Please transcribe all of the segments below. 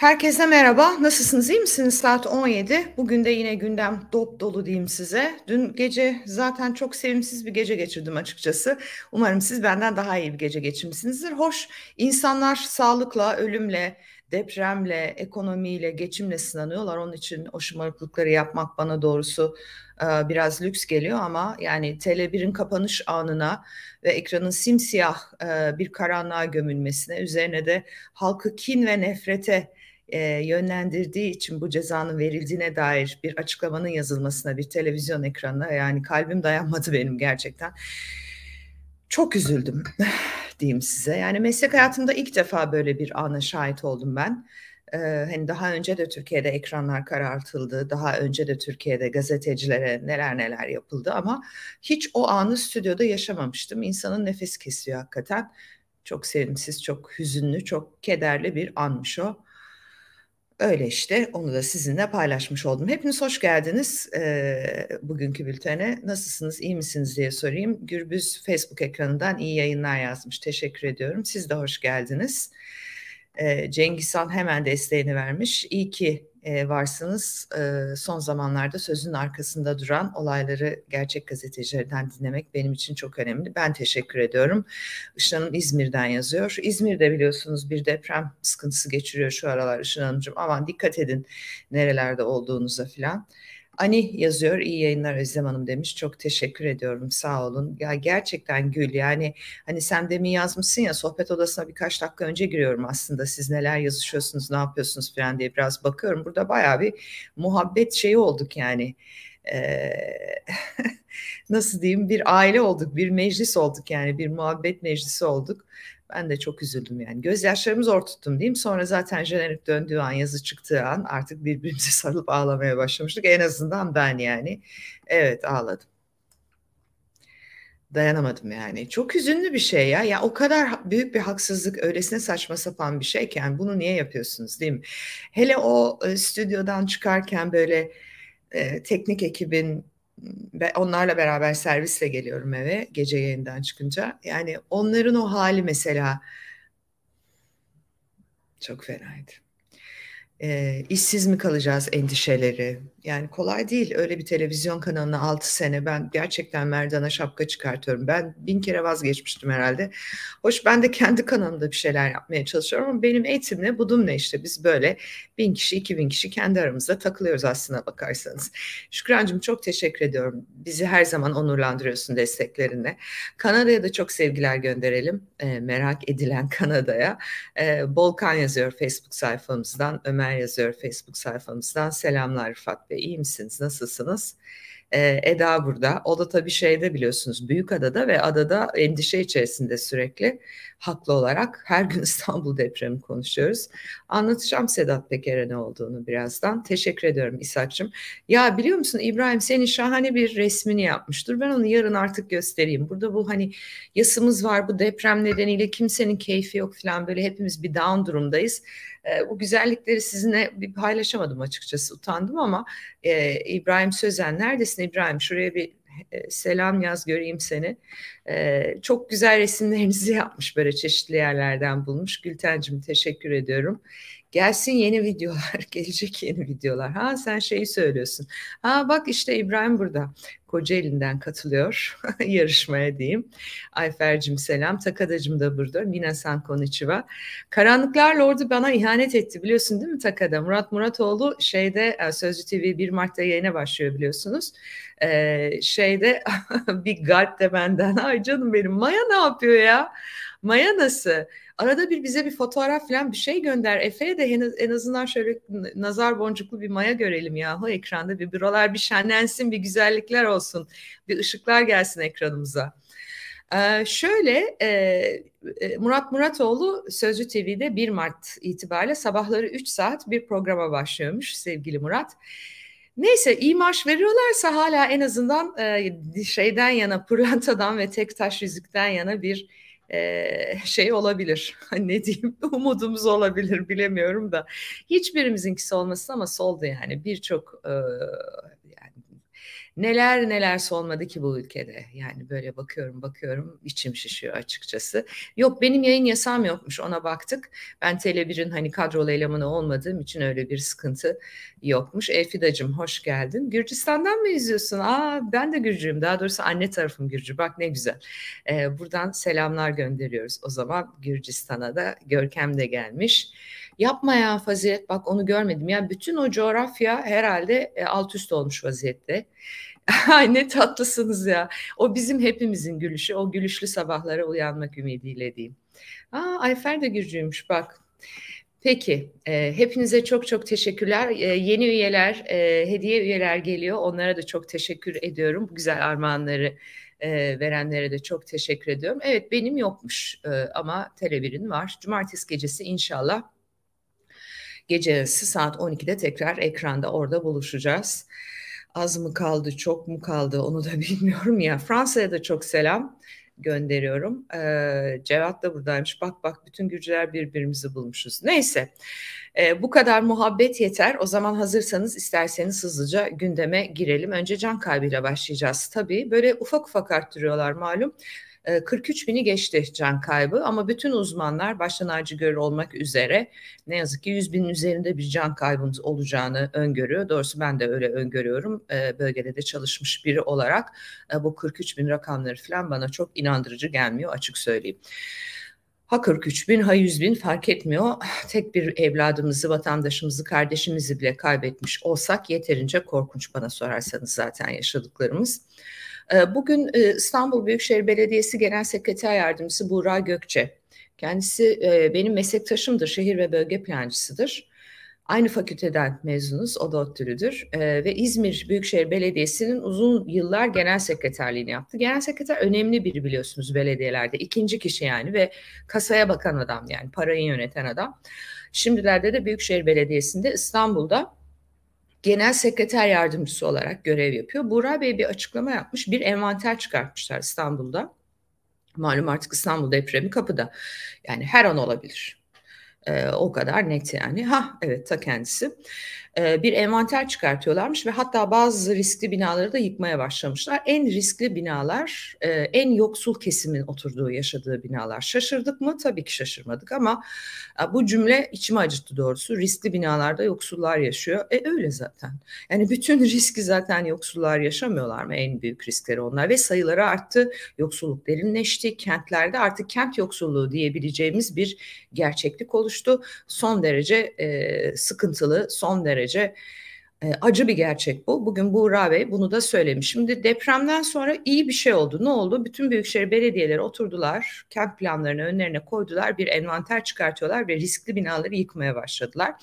Herkese merhaba. Nasılsınız? İyi misiniz? Saat 17. Bugün de yine gündem dop dolu diyeyim size. Dün gece zaten çok sevimsiz bir gece geçirdim açıkçası. Umarım siz benden daha iyi bir gece geçirmişsinizdir. Hoş insanlar sağlıkla, ölümle, depremle, ekonomiyle, geçimle sınanıyorlar. Onun için o şımarıklıkları yapmak bana doğrusu e, biraz lüks geliyor ama yani Tele1'in kapanış anına ve ekranın simsiyah e, bir karanlığa gömülmesine üzerine de halkı kin ve nefrete e, yönlendirdiği için bu cezanın verildiğine dair bir açıklamanın yazılmasına bir televizyon ekranına yani kalbim dayanmadı benim gerçekten. Çok üzüldüm diyeyim size. Yani meslek hayatımda ilk defa böyle bir ana şahit oldum ben. Ee, hani daha önce de Türkiye'de ekranlar karartıldı, daha önce de Türkiye'de gazetecilere neler neler yapıldı ama hiç o anı stüdyoda yaşamamıştım. İnsanın nefes kesiyor hakikaten. Çok sevimsiz, çok hüzünlü, çok kederli bir anmış o. Öyle işte onu da sizinle paylaşmış oldum. Hepiniz hoş geldiniz e, bugünkü bültene. Nasılsınız, iyi misiniz diye sorayım. Gürbüz Facebook ekranından iyi yayınlar yazmış. Teşekkür ediyorum. Siz de hoş geldiniz. E, Cengiz hemen desteğini vermiş. İyi ki e, varsınız. E, son zamanlarda sözün arkasında duran olayları gerçek gazetecilerden dinlemek benim için çok önemli. Ben teşekkür ediyorum. Işın Hanım İzmir'den yazıyor. İzmir'de biliyorsunuz bir deprem sıkıntısı geçiriyor şu aralar Işın Hanımcığım. Aman dikkat edin nerelerde olduğunuza filan. Ani yazıyor. iyi yayınlar Özlem Hanım demiş. Çok teşekkür ediyorum. Sağ olun. Ya gerçekten Gül yani hani sen demin yazmışsın ya sohbet odasına birkaç dakika önce giriyorum aslında. Siz neler yazışıyorsunuz, ne yapıyorsunuz falan diye biraz bakıyorum. Burada bayağı bir muhabbet şeyi olduk yani. Ee, nasıl diyeyim bir aile olduk, bir meclis olduk yani bir muhabbet meclisi olduk. Ben de çok üzüldüm yani. Gözyaşlarımızı zor tuttum diyeyim. Sonra zaten jenerik döndüğü an, yazı çıktığı an artık birbirimize sarılıp ağlamaya başlamıştık. En azından ben yani. Evet ağladım. Dayanamadım yani. Çok üzünlü bir şey ya. Ya o kadar büyük bir haksızlık, öylesine saçma sapan bir şeyken bunu niye yapıyorsunuz değil mi? Hele o e, stüdyodan çıkarken böyle e, teknik ekibin ve onlarla beraber servisle geliyorum eve gece yayından çıkınca. Yani onların o hali mesela çok fenaydı. E, işsiz mi kalacağız endişeleri, yani kolay değil öyle bir televizyon kanalına 6 sene ben gerçekten merdana şapka çıkartıyorum. Ben bin kere vazgeçmiştim herhalde. Hoş ben de kendi kanalımda bir şeyler yapmaya çalışıyorum ama benim eğitimle budum ne işte biz böyle bin kişi iki bin kişi kendi aramızda takılıyoruz aslına bakarsanız. Şükrancığım çok teşekkür ediyorum. Bizi her zaman onurlandırıyorsun desteklerinle. Kanada'ya da çok sevgiler gönderelim. E, merak edilen Kanada'ya. E, Bolkan yazıyor Facebook sayfamızdan. Ömer yazıyor Facebook sayfamızdan. Selamlar Rıfat Murat Bey iyi misiniz nasılsınız? E, Eda burada. O da tabii şeyde biliyorsunuz büyük adada ve adada endişe içerisinde sürekli haklı olarak her gün İstanbul depremi konuşuyoruz. Anlatacağım Sedat Peker'e ne olduğunu birazdan. Teşekkür ediyorum İsaç'ım. Ya biliyor musun İbrahim senin şahane bir resmini yapmıştır. ben onu yarın artık göstereyim. Burada bu hani yasımız var bu deprem nedeniyle kimsenin keyfi yok falan böyle hepimiz bir down durumdayız. E, bu güzellikleri sizinle bir paylaşamadım açıkçası utandım ama e, İbrahim Sözen neredesin İbrahim şuraya bir e, selam yaz göreyim seni. Ee, çok güzel resimlerinizi yapmış böyle çeşitli yerlerden bulmuş. Gültencim teşekkür ediyorum. Gelsin yeni videolar, gelecek yeni videolar. Ha sen şeyi söylüyorsun. Ha bak işte İbrahim burada. elinden katılıyor yarışmaya diyeyim. Ayfer'cim selam. Takadacım da burada. Mina San Konichiwa. Karanlıklar Lordu bana ihanet etti biliyorsun değil mi Takada? Murat Muratoğlu şeyde e, Sözcü TV 1 Mart'ta yayına başlıyor biliyorsunuz. Ee, şeyde bir galp de benden ay canım benim Maya ne yapıyor ya? Maya nasıl? Arada bir bize bir fotoğraf falan bir şey gönder Efe'ye de en azından şöyle nazar boncuklu bir maya görelim yahu ekranda. Bir buralar bir şenlensin bir güzellikler olsun bir ışıklar gelsin ekranımıza. Ee, şöyle e, Murat Muratoğlu Sözcü TV'de 1 Mart itibariyle sabahları 3 saat bir programa başlıyormuş sevgili Murat. Neyse iyi maaş veriyorlarsa hala en azından e, şeyden yana pırlantadan ve tek taş yüzükten yana bir e, şey olabilir. Hani ne diyeyim umudumuz olabilir bilemiyorum da. Hiçbirimizinkisi olmasın ama soldu yani birçok e, neler neler solmadı ki bu ülkede. Yani böyle bakıyorum bakıyorum içim şişiyor açıkçası. Yok benim yayın yasam yokmuş ona baktık. Ben Tele1'in hani kadrolu elemanı olmadığım için öyle bir sıkıntı yokmuş. Elfidacığım hoş geldin. Gürcistan'dan mı izliyorsun? Aa ben de Gürcüyüm. Daha doğrusu anne tarafım Gürcü. Bak ne güzel. Ee, buradan selamlar gönderiyoruz o zaman Gürcistan'a da. Görkem de gelmiş. Yapma ya fazilet bak onu görmedim. Yani bütün o coğrafya herhalde e, alt üst olmuş vaziyette. Ay ne tatlısınız ya. O bizim hepimizin gülüşü. O gülüşlü sabahlara uyanmak ümidiyle diyeyim. Aa, Ayfer de Gürcü'ymüş bak. Peki, e, hepinize çok çok teşekkürler. E, yeni üyeler, e, hediye üyeler geliyor. Onlara da çok teşekkür ediyorum. Bu güzel armağanları e, verenlere de çok teşekkür ediyorum. Evet, benim yokmuş e, ama Tele1'in var. Cumartesi gecesi inşallah gecesi saat 12'de tekrar ekranda orada buluşacağız. Az mı kaldı, çok mu kaldı onu da bilmiyorum ya. Fransa'ya da çok selam gönderiyorum. Ee, Cevat da buradaymış. Bak bak bütün Gürcüler birbirimizi bulmuşuz. Neyse e, bu kadar muhabbet yeter. O zaman hazırsanız isterseniz hızlıca gündeme girelim. Önce can kaybıyla başlayacağız. Tabii böyle ufak ufak arttırıyorlar malum. 43 bini geçti can kaybı ama bütün uzmanlar başta Naci Görür olmak üzere ne yazık ki 100 binin üzerinde bir can kaybımız olacağını öngörüyor. Doğrusu ben de öyle öngörüyorum bölgede de çalışmış biri olarak bu 43 bin rakamları falan bana çok inandırıcı gelmiyor açık söyleyeyim. Ha 43 bin ha 100 bin fark etmiyor. Tek bir evladımızı, vatandaşımızı, kardeşimizi bile kaybetmiş olsak yeterince korkunç bana sorarsanız zaten yaşadıklarımız. Ee, bugün e, İstanbul Büyükşehir Belediyesi Genel Sekreter Yardımcısı Buğra Gökçe. Kendisi e, benim meslektaşımdır, şehir ve bölge plancısıdır. Aynı fakülteden mezunuz, o da ODTÜ'lüdür ee, ve İzmir Büyükşehir Belediyesi'nin uzun yıllar genel sekreterliğini yaptı. Genel sekreter önemli biri biliyorsunuz belediyelerde, ikinci kişi yani ve kasaya bakan adam yani parayı yöneten adam. Şimdilerde de Büyükşehir Belediyesi'nde İstanbul'da genel sekreter yardımcısı olarak görev yapıyor. Buğra Bey bir açıklama yapmış. Bir envanter çıkartmışlar İstanbul'da. Malum artık İstanbul depremi kapıda. Yani her an olabilir. E, o kadar net yani. Ha evet ta kendisi. E, bir envanter çıkartıyorlarmış ve hatta bazı riskli binaları da yıkmaya başlamışlar. En riskli binalar, e, en yoksul kesimin oturduğu, yaşadığı binalar. Şaşırdık mı? Tabii ki şaşırmadık ama e, bu cümle içimi acıttı doğrusu. Riskli binalarda yoksullar yaşıyor. E öyle zaten. Yani bütün riski zaten yoksullar yaşamıyorlar mı? En büyük riskleri onlar ve sayıları arttı. Yoksulluk derinleşti. Kentlerde artık kent yoksulluğu diyebileceğimiz bir gerçeklik oluştu. Son derece e, sıkıntılı, son derece derece e, acı bir gerçek bu. Bugün Buğra Bey bunu da söylemiş. Şimdi depremden sonra iyi bir şey oldu. Ne oldu? Bütün büyükşehir belediyeleri oturdular, kent planlarını önlerine koydular, bir envanter çıkartıyorlar ve riskli binaları yıkmaya başladılar.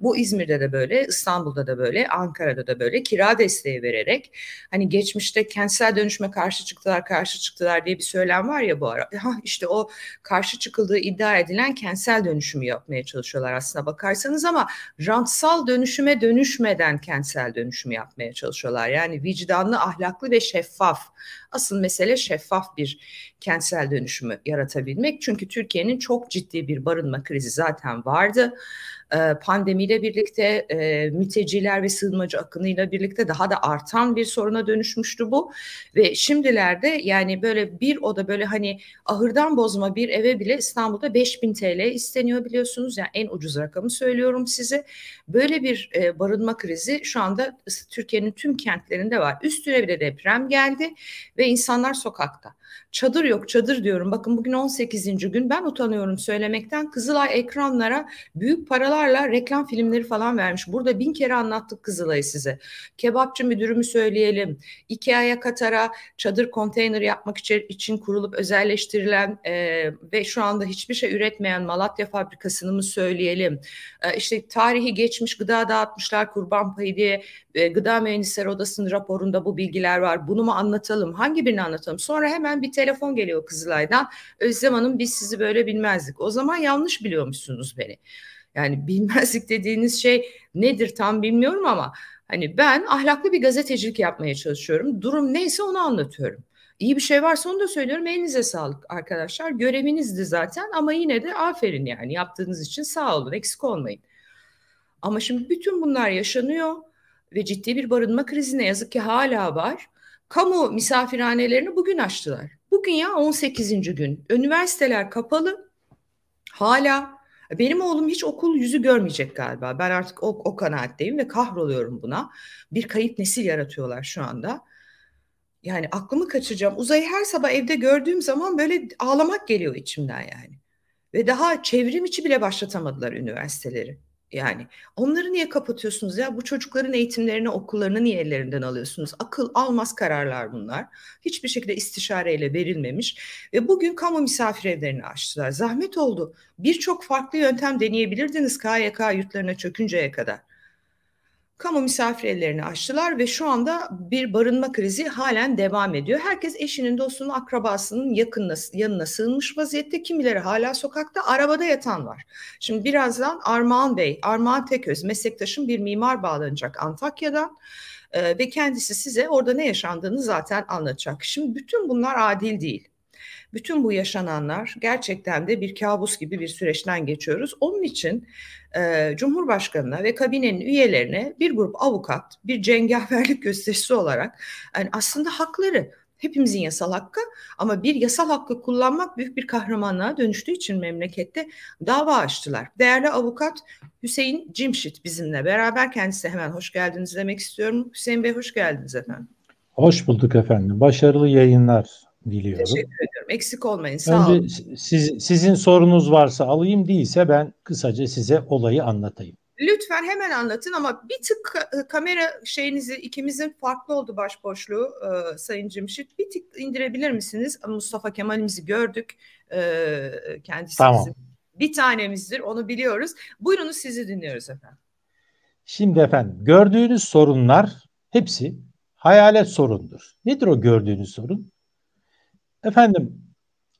Bu İzmir'de de böyle, İstanbul'da da böyle, Ankara'da da böyle kira desteği vererek hani geçmişte kentsel dönüşme karşı çıktılar, karşı çıktılar diye bir söylem var ya bu ara. E, ha işte o karşı çıkıldığı iddia edilen kentsel dönüşümü yapmaya çalışıyorlar aslında bakarsanız ama rantsal dönüşüme dönüşmeden kentsel dönüşümü yapmaya çalışıyorlar. Yani vicdanlı, ahlaklı ve şeffaf. Asıl mesele şeffaf bir kentsel dönüşümü yaratabilmek. Çünkü Türkiye'nin çok ciddi bir barınma krizi zaten vardı. E, pandemiyle birlikte e, mülteciler ve sığınmacı akınıyla birlikte daha da artan bir soruna dönüşmüştü bu ve şimdilerde yani böyle bir oda böyle hani ahırdan bozma bir eve bile İstanbul'da 5000 TL isteniyor biliyorsunuz yani en ucuz rakamı söylüyorum size böyle bir e, barınma krizi şu anda Türkiye'nin tüm kentlerinde var üstüne bile deprem geldi ve insanlar sokakta Çadır yok çadır diyorum. Bakın bugün 18. gün ben utanıyorum söylemekten. Kızılay ekranlara büyük paralarla reklam filmleri falan vermiş. Burada bin kere anlattık Kızılay'ı size. Kebapçı müdürümü söyleyelim. Ikea'ya Katar'a çadır konteyner yapmak için kurulup özelleştirilen e, ve şu anda hiçbir şey üretmeyen Malatya fabrikasını mı söyleyelim? E, işte tarihi geçmiş gıda dağıtmışlar kurban payı diye e, gıda mühendisleri odasının raporunda bu bilgiler var. Bunu mu anlatalım? Hangi birini anlatalım? Sonra hemen bir telefon geliyor Kızılay'dan. Özlem Hanım biz sizi böyle bilmezdik. O zaman yanlış biliyormuşsunuz beni. Yani bilmezlik dediğiniz şey nedir tam bilmiyorum ama hani ben ahlaklı bir gazetecilik yapmaya çalışıyorum. Durum neyse onu anlatıyorum. İyi bir şey varsa onu da söylüyorum. Elinize sağlık arkadaşlar. Görevinizdi zaten ama yine de aferin yani yaptığınız için sağ olun eksik olmayın. Ama şimdi bütün bunlar yaşanıyor ve ciddi bir barınma krizi ne yazık ki hala var kamu misafirhanelerini bugün açtılar. Bugün ya 18. gün. Üniversiteler kapalı. Hala benim oğlum hiç okul yüzü görmeyecek galiba. Ben artık o, o kanaatteyim ve kahroluyorum buna. Bir kayıp nesil yaratıyorlar şu anda. Yani aklımı kaçıracağım. Uzay'ı her sabah evde gördüğüm zaman böyle ağlamak geliyor içimden yani. Ve daha çevrim içi bile başlatamadılar üniversiteleri. Yani onları niye kapatıyorsunuz ya? Bu çocukların eğitimlerini, okullarını niye ellerinden alıyorsunuz? Akıl almaz kararlar bunlar. Hiçbir şekilde istişareyle verilmemiş. Ve bugün kamu misafir evlerini açtılar. Zahmet oldu. Birçok farklı yöntem deneyebilirdiniz KYK yurtlarına çökünceye kadar kamu misafirlerini açtılar ve şu anda bir barınma krizi halen devam ediyor. Herkes eşinin, dostunun, akrabasının yakınına, yanına sığınmış vaziyette. Kimileri hala sokakta, arabada yatan var. Şimdi birazdan Armağan Bey, Armağan Teköz, meslektaşım bir mimar bağlanacak Antakya'dan ve kendisi size orada ne yaşandığını zaten anlatacak. Şimdi bütün bunlar adil değil. Bütün bu yaşananlar gerçekten de bir kabus gibi bir süreçten geçiyoruz. Onun için e, Cumhurbaşkanı'na ve kabinenin üyelerine bir grup avukat bir cengaverlik gösterisi olarak yani aslında hakları hepimizin yasal hakkı ama bir yasal hakkı kullanmak büyük bir kahramanlığa dönüştüğü için memlekette dava açtılar. Değerli avukat Hüseyin Cimşit bizimle beraber kendisi hemen hoş geldiniz demek istiyorum. Hüseyin Bey hoş geldiniz efendim. Hoş bulduk efendim. Başarılı yayınlar diliyorum. Teşekkür ederim. Eksik olmayın. Sağ Önce olun. Siz, sizin sorunuz varsa alayım değilse ben kısaca size olayı anlatayım. Lütfen hemen anlatın ama bir tık ıı, kamera şeyinizi ikimizin farklı oldu başboşluğu e, Sayın Cimşit. Bir tık indirebilir misiniz? Mustafa Kemal'imizi gördük. E, kendisi tamam. bir tanemizdir onu biliyoruz. Buyurunuz sizi dinliyoruz efendim. Şimdi efendim gördüğünüz sorunlar hepsi hayalet sorundur. Nedir o gördüğünüz sorun? Efendim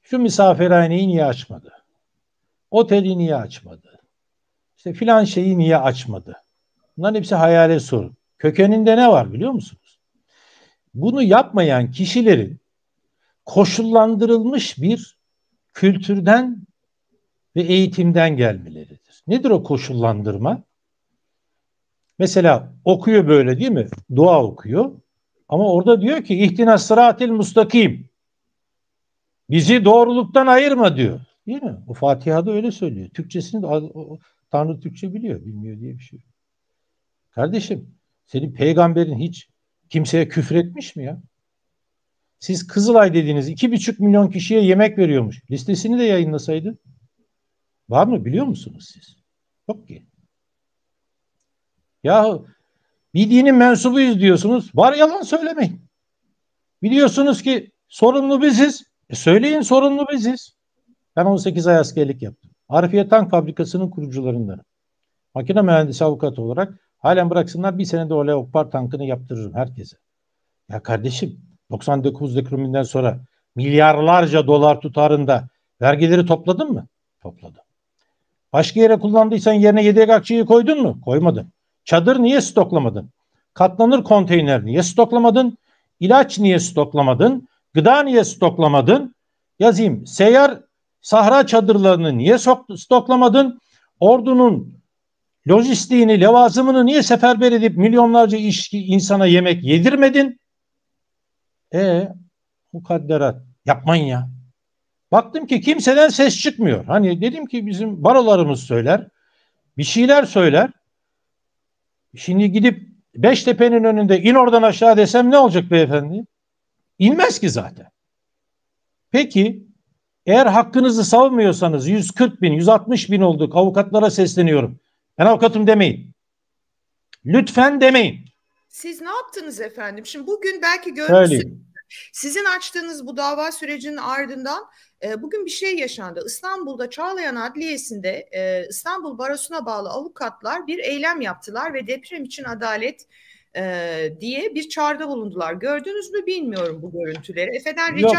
şu misafirhaneyi niye açmadı? Oteli niye açmadı? İşte filan şeyi niye açmadı? Bunların hepsi hayale sorun. Kökeninde ne var biliyor musunuz? Bunu yapmayan kişilerin koşullandırılmış bir kültürden ve eğitimden gelmeleridir. Nedir o koşullandırma? Mesela okuyor böyle değil mi? Dua okuyor. Ama orada diyor ki ihtinas sıratil mustakim. Bizi doğruluktan ayırma diyor. Değil mi? O Fatiha'da öyle söylüyor. Türkçesini de Tanrı Türkçe biliyor. Bilmiyor diye bir şey. Kardeşim senin peygamberin hiç kimseye küfür etmiş mi ya? Siz Kızılay dediğiniz iki buçuk milyon kişiye yemek veriyormuş. Listesini de yayınlasaydı. Var mı biliyor musunuz siz? Yok ki. Yahu bir dinin mensubuyuz diyorsunuz. Var yalan söylemeyin. Biliyorsunuz ki sorumlu biziz. E söyleyin sorumlu biziz. Ben 18 ay askerlik yaptım. Arifiye Tank Fabrikası'nın kurucularından. Makine mühendisi avukat olarak halen bıraksınlar bir senede o Leopard tankını yaptırırım herkese. Ya kardeşim 99 depreminden sonra milyarlarca dolar tutarında vergileri topladın mı? Topladım. Başka yere kullandıysan yerine yedek akçeyi koydun mu? Koymadım. Çadır niye stoklamadın? Katlanır konteyner niye stoklamadın? İlaç niye stoklamadın? Gıda niye stoklamadın? Yazayım. Seyyar sahra çadırlarını niye stoklamadın? Ordunun lojistiğini, levazımını niye seferber edip milyonlarca iş, insana yemek yedirmedin? E bu mukadderat. Yapmayın ya. Baktım ki kimseden ses çıkmıyor. Hani dedim ki bizim barolarımız söyler. Bir şeyler söyler. Şimdi gidip Beştepe'nin önünde in oradan aşağı desem ne olacak beyefendi? İnmez ki zaten. Peki eğer hakkınızı savunmuyorsanız 140 bin, 160 bin olduk avukatlara sesleniyorum. Ben avukatım demeyin. Lütfen demeyin. Siz ne yaptınız efendim? Şimdi bugün belki görmüşsünüz. Sizin açtığınız bu dava sürecinin ardından e, bugün bir şey yaşandı. İstanbul'da Çağlayan Adliyesi'nde e, İstanbul Barosu'na bağlı avukatlar bir eylem yaptılar ve deprem için adalet e, diye bir çağrıda bulundular. Gördünüz mü bilmiyorum bu görüntüleri. Efe'den rica Yok.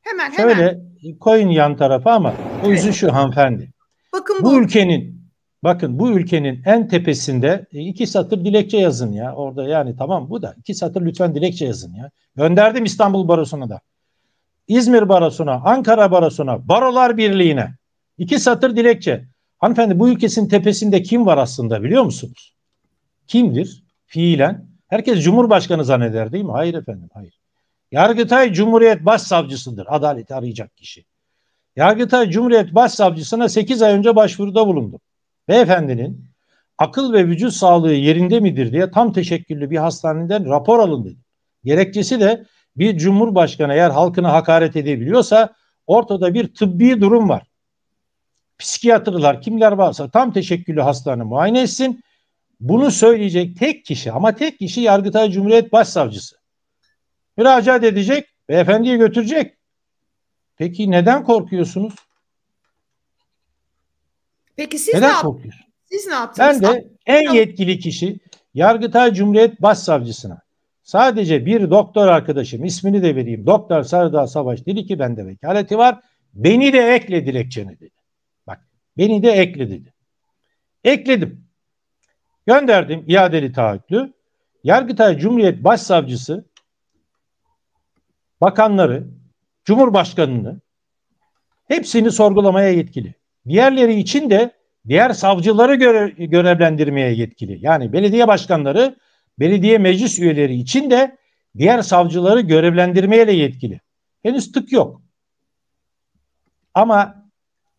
Hemen hemen. koyun yan tarafa ama o yüzden evet. şu hanımefendi. Bakın bu, bu ülkenin bakın bu ülkenin en tepesinde e, iki satır dilekçe yazın ya. Orada yani tamam bu da iki satır lütfen dilekçe yazın ya. Gönderdim İstanbul Barosu'na da. İzmir Barosu'na, Ankara Barosu'na, Barolar Birliği'ne. iki satır dilekçe. Hanımefendi bu ülkesin tepesinde kim var aslında biliyor musunuz? Kimdir? fiilen herkes Cumhurbaşkanı zanneder değil mi? Hayır efendim hayır. Yargıtay Cumhuriyet Başsavcısıdır. Adaleti arayacak kişi. Yargıtay Cumhuriyet Başsavcısına 8 ay önce başvuruda bulundum. Beyefendinin akıl ve vücut sağlığı yerinde midir diye tam teşekküllü bir hastaneden rapor alın dedi. Gerekçesi de bir cumhurbaşkanı eğer halkına hakaret edebiliyorsa ortada bir tıbbi durum var. Psikiyatrlar kimler varsa tam teşekküllü hastane muayene etsin. Bunu söyleyecek tek kişi ama tek kişi Yargıtay Cumhuriyet Başsavcısı. Müracaat edecek, beyefendiye götürecek. Peki neden korkuyorsunuz? Peki siz neden ne korkuyorsunuz? Siz ne yaptınız? Ben de en yetkili kişi Yargıtay Cumhuriyet Başsavcısına sadece bir doktor arkadaşım ismini de vereyim. Doktor Serdar Savaş dedi ki bende vekaleti var. Beni de ekle dilekçene dedi. Bak beni de ekle dedi. Ekledim. Gönderdim iadeli taahhütlü. Yargıtay Cumhuriyet Başsavcısı bakanları, Cumhurbaşkanını hepsini sorgulamaya yetkili. Diğerleri için de diğer savcıları göre, görevlendirmeye yetkili. Yani belediye başkanları, belediye meclis üyeleri için de diğer savcıları görevlendirmeye de yetkili. Henüz tık yok. Ama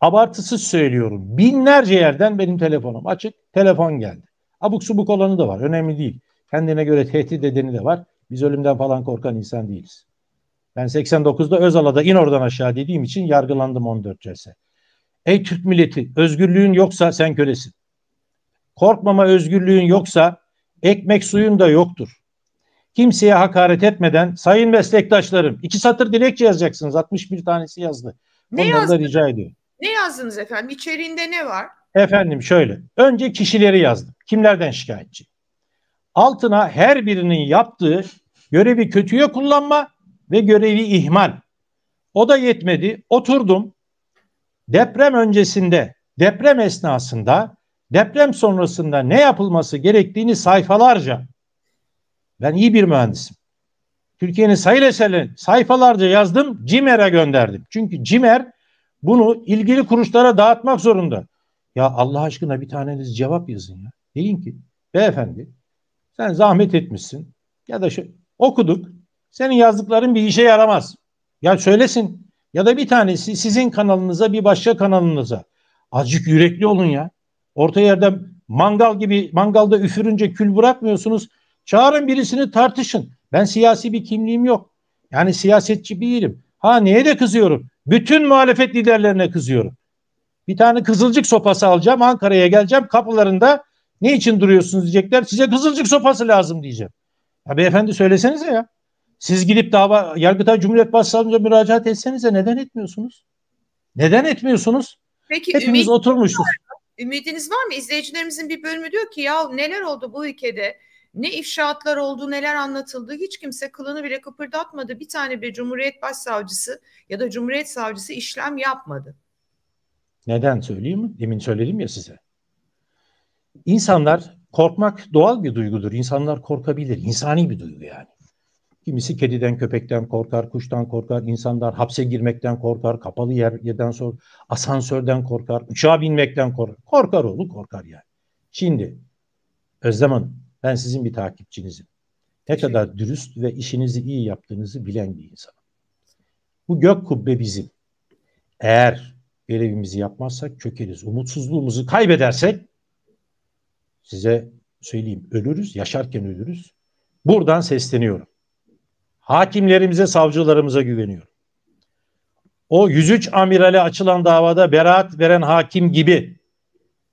abartısız söylüyorum. Binlerce yerden benim telefonum açık. Telefon geldi. Abuk subuk olanı da var. Önemli değil. Kendine göre tehdit edeni de var. Biz ölümden falan korkan insan değiliz. Ben 89'da Özal'a da in oradan aşağı dediğim için yargılandım 14 cese. Ey Türk milleti özgürlüğün yoksa sen kölesin. Korkmama özgürlüğün yoksa ekmek suyun da yoktur. Kimseye hakaret etmeden sayın meslektaşlarım iki satır dilekçe yazacaksınız. 61 tanesi yazdı. Ne Ondan yazdınız? da rica ediyorum. Ne yazdınız efendim? İçerinde ne var? Efendim şöyle. Önce kişileri yazdım. Kimlerden şikayetçi? Altına her birinin yaptığı görevi kötüye kullanma ve görevi ihmal. O da yetmedi. Oturdum. Deprem öncesinde, deprem esnasında, deprem sonrasında ne yapılması gerektiğini sayfalarca ben iyi bir mühendisim. Türkiye'nin sayı eserlerini sayfalarca yazdım, CİMER'e gönderdim. Çünkü CİMER bunu ilgili kuruluşlara dağıtmak zorunda. Ya Allah aşkına bir taneniz cevap yazın ya. Deyin ki beyefendi sen zahmet etmişsin ya da şu okuduk senin yazdıkların bir işe yaramaz. Ya söylesin ya da bir tanesi sizin kanalınıza bir başka kanalınıza. Azıcık yürekli olun ya. Orta yerde mangal gibi mangalda üfürünce kül bırakmıyorsunuz. Çağırın birisini tartışın. Ben siyasi bir kimliğim yok. Yani siyasetçi değilim. Ha neye de kızıyorum? Bütün muhalefet liderlerine kızıyorum. Bir tane kızılcık sopası alacağım. Ankara'ya geleceğim. Kapılarında ne için duruyorsunuz diyecekler. Size kızılcık sopası lazım diyeceğim. Ya beyefendi söylesenize ya. Siz gidip dava yargıta Cumhuriyet Başsavcılığına müracaat etsenize neden etmiyorsunuz? Neden etmiyorsunuz? Peki Hepimiz oturmuşuz. Ümidiniz var mı? İzleyicilerimizin bir bölümü diyor ki ya neler oldu bu ülkede? Ne ifşaatlar oldu, neler anlatıldı. Hiç kimse kılını bile kıpırdatmadı. Bir tane bile Cumhuriyet Başsavcısı ya da Cumhuriyet Savcısı işlem yapmadı. Neden söyleyeyim mi? Demin söyledim ya size. İnsanlar korkmak doğal bir duygudur. İnsanlar korkabilir. İnsani bir duygu yani. Kimisi kediden, köpekten korkar, kuştan korkar, insanlar hapse girmekten korkar, kapalı yer, yerden sor, asansörden korkar, uçağa binmekten korkar. Korkar oğlu korkar yani. Şimdi Özlem Hanım ben sizin bir takipçinizim. Ne kadar dürüst ve işinizi iyi yaptığınızı bilen bir insan. Bu gök kubbe bizim. Eğer görevimizi yapmazsak çökeriz. Umutsuzluğumuzu kaybedersek size söyleyeyim ölürüz, yaşarken ölürüz. Buradan sesleniyorum. Hakimlerimize, savcılarımıza güveniyorum. O 103 amirale açılan davada beraat veren hakim gibi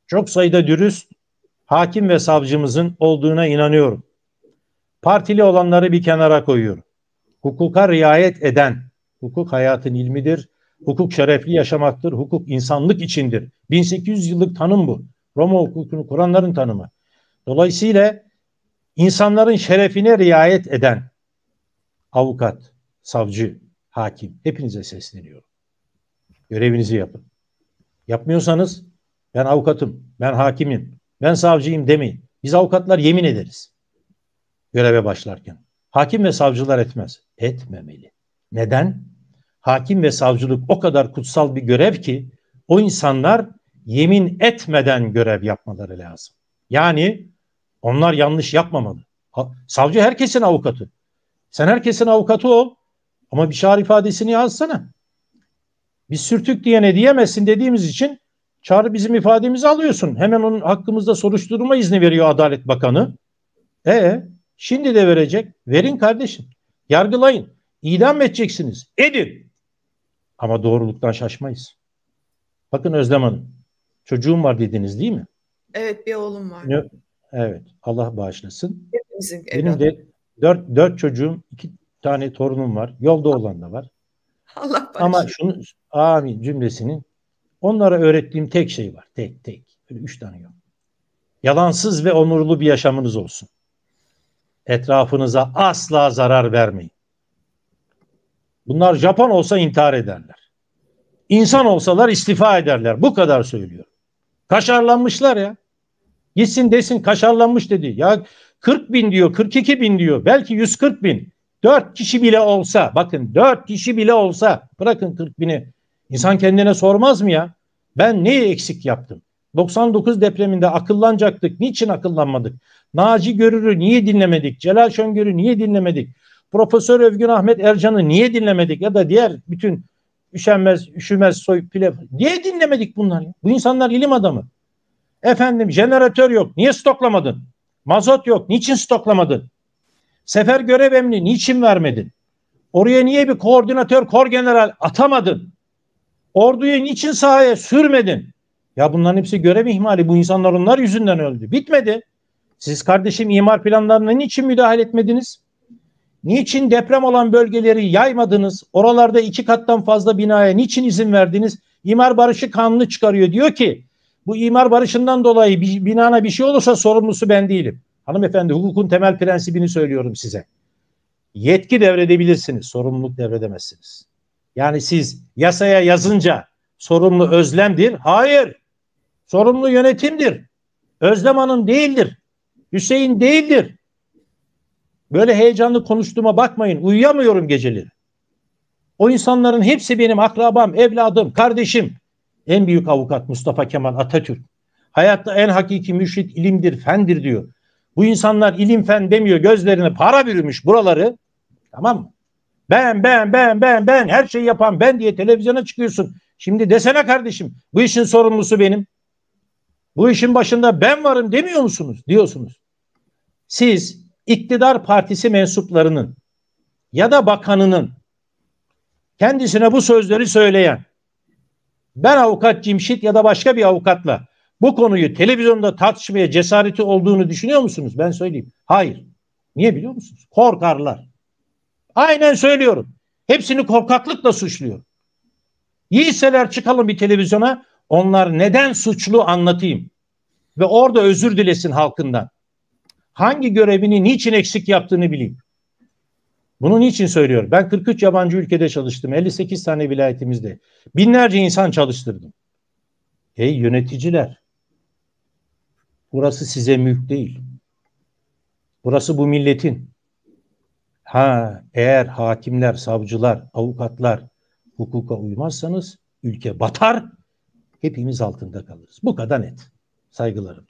çok sayıda dürüst hakim ve savcımızın olduğuna inanıyorum. Partili olanları bir kenara koyuyorum. Hukuka riayet eden, hukuk hayatın ilmidir Hukuk şerefli yaşamaktır, hukuk insanlık içindir. 1800 yıllık tanım bu. Roma hukukunu kuranların tanımı. Dolayısıyla insanların şerefine riayet eden avukat, savcı, hakim hepinize sesleniyorum. Görevinizi yapın. Yapmıyorsanız ben avukatım, ben hakimim, ben savcıyım demeyin. Biz avukatlar yemin ederiz göreve başlarken. Hakim ve savcılar etmez. Etmemeli. Neden? hakim ve savcılık o kadar kutsal bir görev ki o insanlar yemin etmeden görev yapmaları lazım. Yani onlar yanlış yapmamalı. Ha, savcı herkesin avukatı. Sen herkesin avukatı ol ama bir şahar ifadesini yazsana. Biz sürtük diye ne diyemezsin dediğimiz için çağrı bizim ifademizi alıyorsun. Hemen onun hakkımızda soruşturma izni veriyor Adalet Bakanı. E şimdi de verecek. Verin kardeşim. Yargılayın. İdam edeceksiniz. Edin. Ama doğruluktan şaşmayız. Bakın Özlem Hanım, çocuğum var dediniz değil mi? Evet, bir oğlum var. Evet, Allah bağışlasın. Hepimizin Benim evladım. de dört, dört çocuğum, iki tane torunum var. Yolda ah. olan da var. Allah bağışlasın. Ama şunu, amin cümlesinin onlara öğrettiğim tek şey var. Tek, tek. Böyle üç tane yok. Yalansız ve onurlu bir yaşamınız olsun. Etrafınıza asla zarar vermeyin. Bunlar Japon olsa intihar ederler. İnsan olsalar istifa ederler. Bu kadar söylüyorum. Kaşarlanmışlar ya. Gitsin desin kaşarlanmış dedi. Ya 40 bin diyor, 42 bin diyor. Belki 140 bin. 4 kişi bile olsa, bakın 4 kişi bile olsa bırakın 40 bini. İnsan kendine sormaz mı ya? Ben neyi eksik yaptım? 99 depreminde akıllanacaktık. Niçin akıllanmadık? Naci Görür'ü niye dinlemedik? Celal Şöngör'ü niye dinlemedik? Profesör Övgün Ahmet Ercan'ı niye dinlemedik ya da diğer bütün üşenmez, üşümez, soy pile niye dinlemedik bunları? Bu insanlar ilim adamı. Efendim jeneratör yok. Niye stoklamadın? Mazot yok. Niçin stoklamadın? Sefer görev emni niçin vermedin? Oraya niye bir koordinatör, kor general atamadın? Orduyu niçin sahaya sürmedin? Ya bunların hepsi görev ihmali. Bu insanlar onlar yüzünden öldü. Bitmedi. Siz kardeşim imar planlarına niçin müdahale etmediniz? Niçin deprem olan bölgeleri yaymadınız? Oralarda iki kattan fazla binaya niçin izin verdiniz? İmar barışı kanunu çıkarıyor. Diyor ki bu imar barışından dolayı bir, binana bir şey olursa sorumlusu ben değilim. Hanımefendi hukukun temel prensibini söylüyorum size. Yetki devredebilirsiniz, sorumluluk devredemezsiniz. Yani siz yasaya yazınca sorumlu özlemdir. Hayır. Sorumlu yönetimdir. Özlem Hanım değildir. Hüseyin değildir. Böyle heyecanlı konuştuğuma bakmayın. Uyuyamıyorum geceleri. O insanların hepsi benim akrabam, evladım, kardeşim. En büyük avukat Mustafa Kemal Atatürk. Hayatta en hakiki müşrit ilimdir, fendir diyor. Bu insanlar ilim fen demiyor. Gözlerine para bürümüş buraları. Tamam mı? Ben, ben, ben, ben, ben her şeyi yapan ben diye televizyona çıkıyorsun. Şimdi desene kardeşim bu işin sorumlusu benim. Bu işin başında ben varım demiyor musunuz? Diyorsunuz. Siz iktidar partisi mensuplarının ya da bakanının kendisine bu sözleri söyleyen ben avukat Cimşit ya da başka bir avukatla bu konuyu televizyonda tartışmaya cesareti olduğunu düşünüyor musunuz? Ben söyleyeyim. Hayır. Niye biliyor musunuz? Korkarlar. Aynen söylüyorum. Hepsini korkaklıkla suçluyor. Yiğitseler çıkalım bir televizyona onlar neden suçlu anlatayım. Ve orada özür dilesin halkından hangi görevini niçin eksik yaptığını bileyim. Bunu niçin söylüyorum? Ben 43 yabancı ülkede çalıştım. 58 tane vilayetimizde. Binlerce insan çalıştırdım. Ey yöneticiler. Burası size mülk değil. Burası bu milletin. Ha eğer hakimler, savcılar, avukatlar hukuka uymazsanız ülke batar, hepimiz altında kalırız. Bu kadar net. Saygılarım.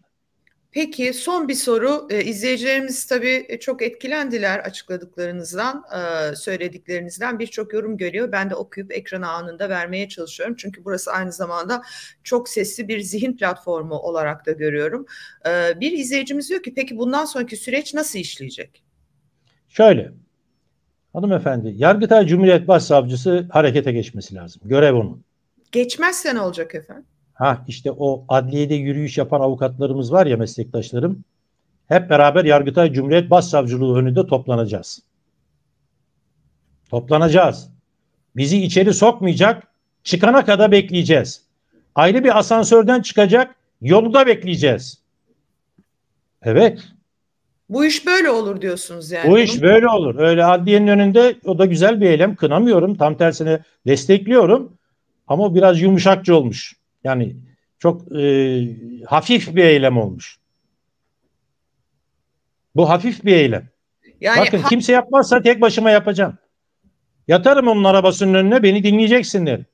Peki son bir soru. E, izleyicilerimiz tabii e, çok etkilendiler açıkladıklarınızdan, e, söylediklerinizden. Birçok yorum görüyor. Ben de okuyup ekrana anında vermeye çalışıyorum. Çünkü burası aynı zamanda çok sesli bir zihin platformu olarak da görüyorum. E, bir izleyicimiz diyor ki peki bundan sonraki süreç nasıl işleyecek? Şöyle. Hanımefendi, Yargıtay Cumhuriyet Başsavcısı harekete geçmesi lazım. Görev onun. Geçmezse ne olacak efendim? Ha işte o adliyede yürüyüş yapan avukatlarımız var ya meslektaşlarım. Hep beraber Yargıtay Cumhuriyet Başsavcılığı önünde toplanacağız. Toplanacağız. Bizi içeri sokmayacak, çıkana kadar bekleyeceğiz. Ayrı bir asansörden çıkacak, yolu da bekleyeceğiz. Evet. Bu iş böyle olur diyorsunuz yani. Bu iş böyle olur. Öyle adliyenin önünde o da güzel bir eylem. Kınamıyorum. Tam tersine destekliyorum. Ama biraz yumuşakçı olmuş. Yani çok e, hafif bir eylem olmuş. Bu hafif bir eylem. Yani Bakın ha- kimse yapmazsa tek başıma yapacağım. Yatarım onun arabasının önüne beni dinleyeceksin derim.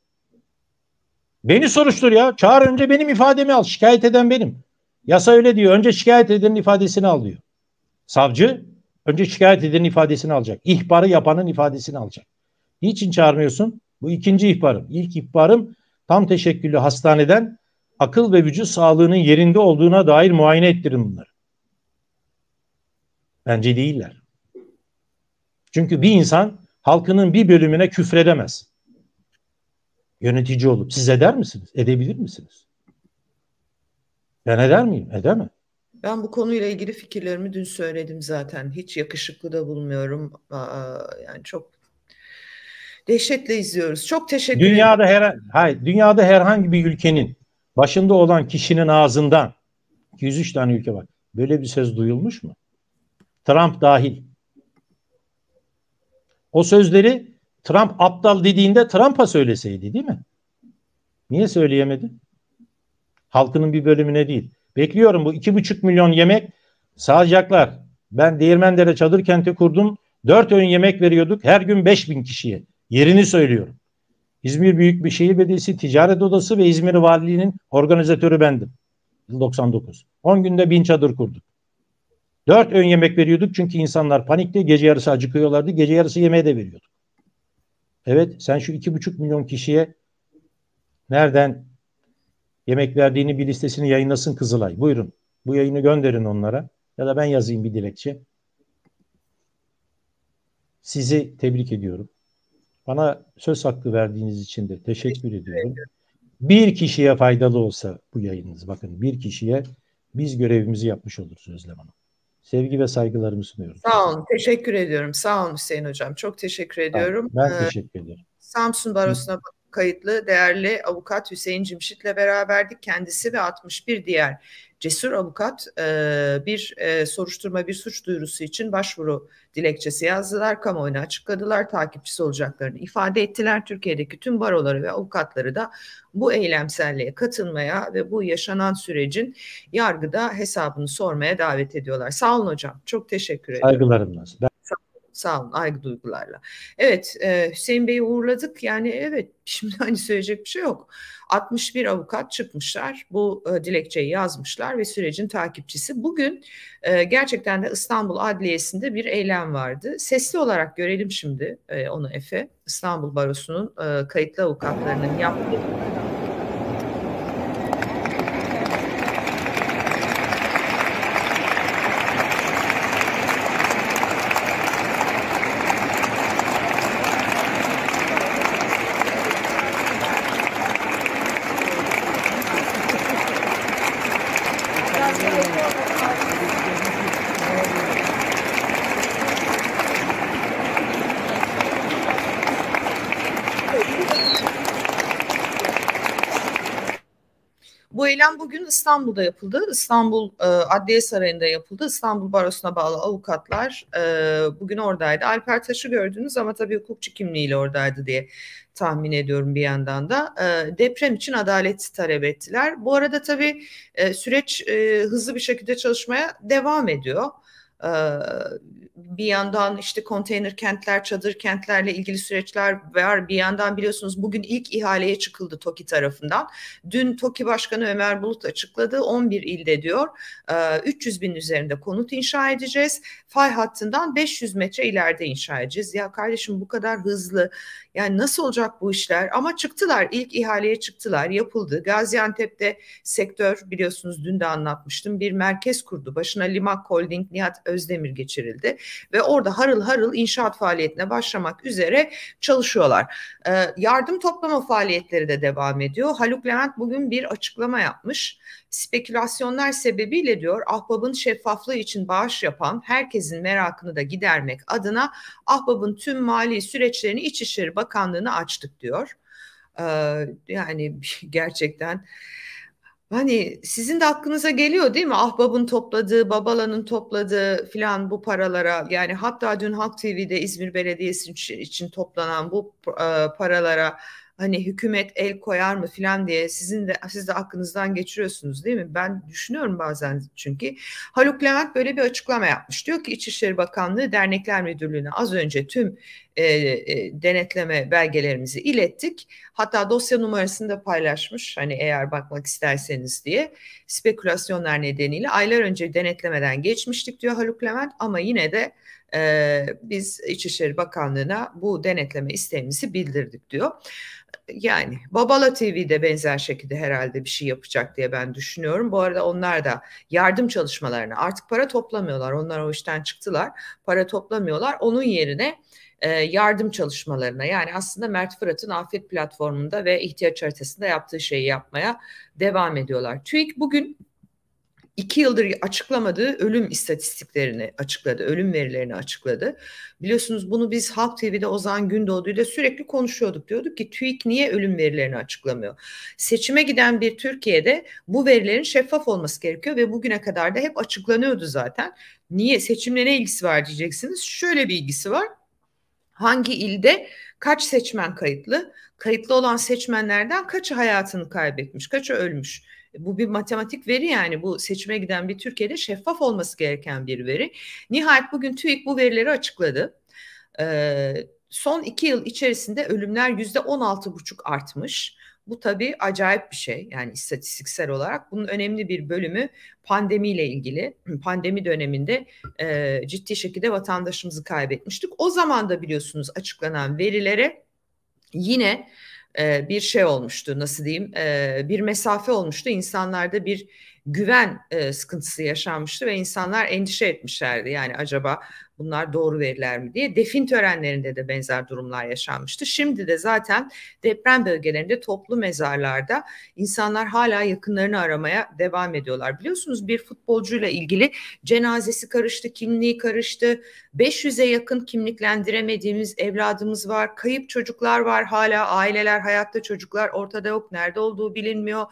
Beni soruştur ya. Çağır önce benim ifademi al. Şikayet eden benim. Yasa öyle diyor. Önce şikayet edenin ifadesini al diyor. Savcı önce şikayet edenin ifadesini alacak. İhbarı yapanın ifadesini alacak. Niçin çağırmıyorsun? Bu ikinci ihbarım. İlk ihbarım tam teşekküllü hastaneden akıl ve vücut sağlığının yerinde olduğuna dair muayene ettirin bunları. Bence değiller. Çünkü bir insan halkının bir bölümüne küfredemez. Yönetici olup siz eder misiniz? Edebilir misiniz? Ben eder miyim? Eder mi? Ben bu konuyla ilgili fikirlerimi dün söyledim zaten. Hiç yakışıklı da bulmuyorum. yani çok Dehşetle izliyoruz. Çok teşekkür ederim. Dünyada her hayır, dünyada herhangi bir ülkenin başında olan kişinin ağzından 203 tane ülke var. Böyle bir söz duyulmuş mu? Trump dahil. O sözleri Trump aptal dediğinde Trump'a söyleseydi değil mi? Niye söyleyemedi? Halkının bir bölümüne değil. Bekliyorum bu iki buçuk milyon yemek sağlayacaklar. Ben Değirmendere Çadır Kenti kurdum. Dört öğün yemek veriyorduk. Her gün beş bin kişiye. Yerini söylüyorum. İzmir Büyükşehir Belediyesi Ticaret Odası ve İzmir Valiliği'nin organizatörü bendim. 99. 10 günde bin çadır kurduk. 4 ön yemek veriyorduk çünkü insanlar panikte. Gece yarısı acıkıyorlardı. Gece yarısı yemeği de veriyorduk. Evet sen şu 2,5 milyon kişiye nereden yemek verdiğini bir listesini yayınlasın Kızılay. Buyurun bu yayını gönderin onlara ya da ben yazayım bir dilekçe. Sizi tebrik ediyorum. Bana söz hakkı verdiğiniz için de teşekkür ediyorum. Bir kişiye faydalı olsa bu yayınınız bakın bir kişiye biz görevimizi yapmış oluruz Özlem Hanım. Sevgi ve saygılarımı sunuyorum. Sağ olun. Teşekkür ediyorum. Sağ olun Hüseyin Hocam. Çok teşekkür ediyorum. Ben ee, teşekkür ederim. Samsun Barosu'na kayıtlı değerli avukat Hüseyin Cimşit'le beraberdik. Kendisi ve 61 diğer cesur avukat e, bir e, soruşturma, bir suç duyurusu için başvuru dilekçesi yazdılar. Kamuoyuna açıkladılar. Takipçisi olacaklarını ifade ettiler. Türkiye'deki tüm baroları ve avukatları da bu eylemselliğe katılmaya ve bu yaşanan sürecin yargıda hesabını sormaya davet ediyorlar. Sağ olun hocam. Çok teşekkür ederim. nasıl? Sağ olun aygı duygularla. Evet e, Hüseyin Bey'i uğurladık. Yani evet şimdi hani söyleyecek bir şey yok. 61 avukat çıkmışlar bu e, dilekçeyi yazmışlar ve sürecin takipçisi. Bugün e, gerçekten de İstanbul Adliyesi'nde bir eylem vardı. Sesli olarak görelim şimdi e, onu Efe. İstanbul Barosu'nun e, kayıtlı avukatlarının yaptığı eylem bugün İstanbul'da yapıldı. İstanbul e, Adliye Sarayı'nda yapıldı. İstanbul Barosu'na bağlı avukatlar e, bugün oradaydı. Alper Taş'ı gördünüz ama tabii hukukçu kimliğiyle oradaydı diye tahmin ediyorum bir yandan da. E, deprem için adalet talep ettiler. Bu arada tabii e, süreç e, hızlı bir şekilde çalışmaya devam ediyor. E, bir yandan işte konteyner kentler, çadır kentlerle ilgili süreçler var. Bir yandan biliyorsunuz bugün ilk ihaleye çıkıldı TOKİ tarafından. Dün TOKİ Başkanı Ömer Bulut açıkladı. 11 ilde diyor 300 ee, bin üzerinde konut inşa edeceğiz. Fay hattından 500 metre ileride inşa edeceğiz. Ya kardeşim bu kadar hızlı yani nasıl olacak bu işler? Ama çıktılar, ilk ihaleye çıktılar, yapıldı. Gaziantep'te sektör biliyorsunuz dün de anlatmıştım bir merkez kurdu. Başına Limak Holding Nihat Özdemir geçirildi ve orada harıl harıl inşaat faaliyetine başlamak üzere çalışıyorlar. Ee, yardım toplama faaliyetleri de devam ediyor. Haluk Levent bugün bir açıklama yapmış spekülasyonlar sebebiyle diyor ahbabın şeffaflığı için bağış yapan herkesin merakını da gidermek adına ahbabın tüm mali süreçlerini İçişleri Bakanlığı'na açtık diyor. Ee, yani gerçekten hani sizin de aklınıza geliyor değil mi? Ahbabın topladığı, babalanın topladığı filan bu paralara yani hatta dün Halk TV'de İzmir Belediyesi için toplanan bu e, paralara hani hükümet el koyar mı filan diye sizin de siz de aklınızdan geçiriyorsunuz değil mi? Ben düşünüyorum bazen çünkü. Haluk Levent böyle bir açıklama yapmış. Diyor ki İçişleri Bakanlığı Dernekler Müdürlüğü'ne az önce tüm e, e, denetleme belgelerimizi ilettik. Hatta dosya numarasını da paylaşmış hani eğer bakmak isterseniz diye. Spekülasyonlar nedeniyle aylar önce denetlemeden geçmiştik diyor Haluk Levent ama yine de e, biz İçişleri Bakanlığı'na bu denetleme isteğimizi bildirdik diyor. Yani Babala TV'de benzer şekilde herhalde bir şey yapacak diye ben düşünüyorum. Bu arada onlar da yardım çalışmalarını artık para toplamıyorlar. Onlar o işten çıktılar. Para toplamıyorlar. Onun yerine e, yardım çalışmalarına yani aslında Mert Fırat'ın afet platformunda ve ihtiyaç haritasında yaptığı şeyi yapmaya devam ediyorlar. TÜİK bugün iki yıldır açıklamadığı ölüm istatistiklerini açıkladı, ölüm verilerini açıkladı. Biliyorsunuz bunu biz Halk TV'de Ozan Gündoğdu ile sürekli konuşuyorduk. Diyorduk ki TÜİK niye ölüm verilerini açıklamıyor? Seçime giden bir Türkiye'de bu verilerin şeffaf olması gerekiyor ve bugüne kadar da hep açıklanıyordu zaten. Niye? Seçimle ne ilgisi var diyeceksiniz. Şöyle bir ilgisi var. Hangi ilde kaç seçmen kayıtlı? Kayıtlı olan seçmenlerden kaçı hayatını kaybetmiş, kaçı ölmüş? Bu bir matematik veri yani bu seçime giden bir Türkiye'de şeffaf olması gereken bir veri. Nihayet bugün TÜİK bu verileri açıkladı. Ee, son iki yıl içerisinde ölümler yüzde on altı buçuk artmış. Bu tabii acayip bir şey yani istatistiksel olarak. Bunun önemli bir bölümü pandemiyle ilgili. Pandemi döneminde e, ciddi şekilde vatandaşımızı kaybetmiştik. O zaman da biliyorsunuz açıklanan verilere yine bir şey olmuştu nasıl diyeyim bir mesafe olmuştu insanlarda bir güven e, sıkıntısı yaşanmıştı ve insanlar endişe etmişlerdi. Yani acaba bunlar doğru veriler mi diye. Defin törenlerinde de benzer durumlar yaşanmıştı. Şimdi de zaten deprem bölgelerinde toplu mezarlarda insanlar hala yakınlarını aramaya devam ediyorlar. Biliyorsunuz bir futbolcuyla ilgili cenazesi karıştı, kimliği karıştı. 500'e yakın kimliklendiremediğimiz evladımız var. Kayıp çocuklar var hala. Aileler hayatta çocuklar ortada yok. Nerede olduğu bilinmiyor.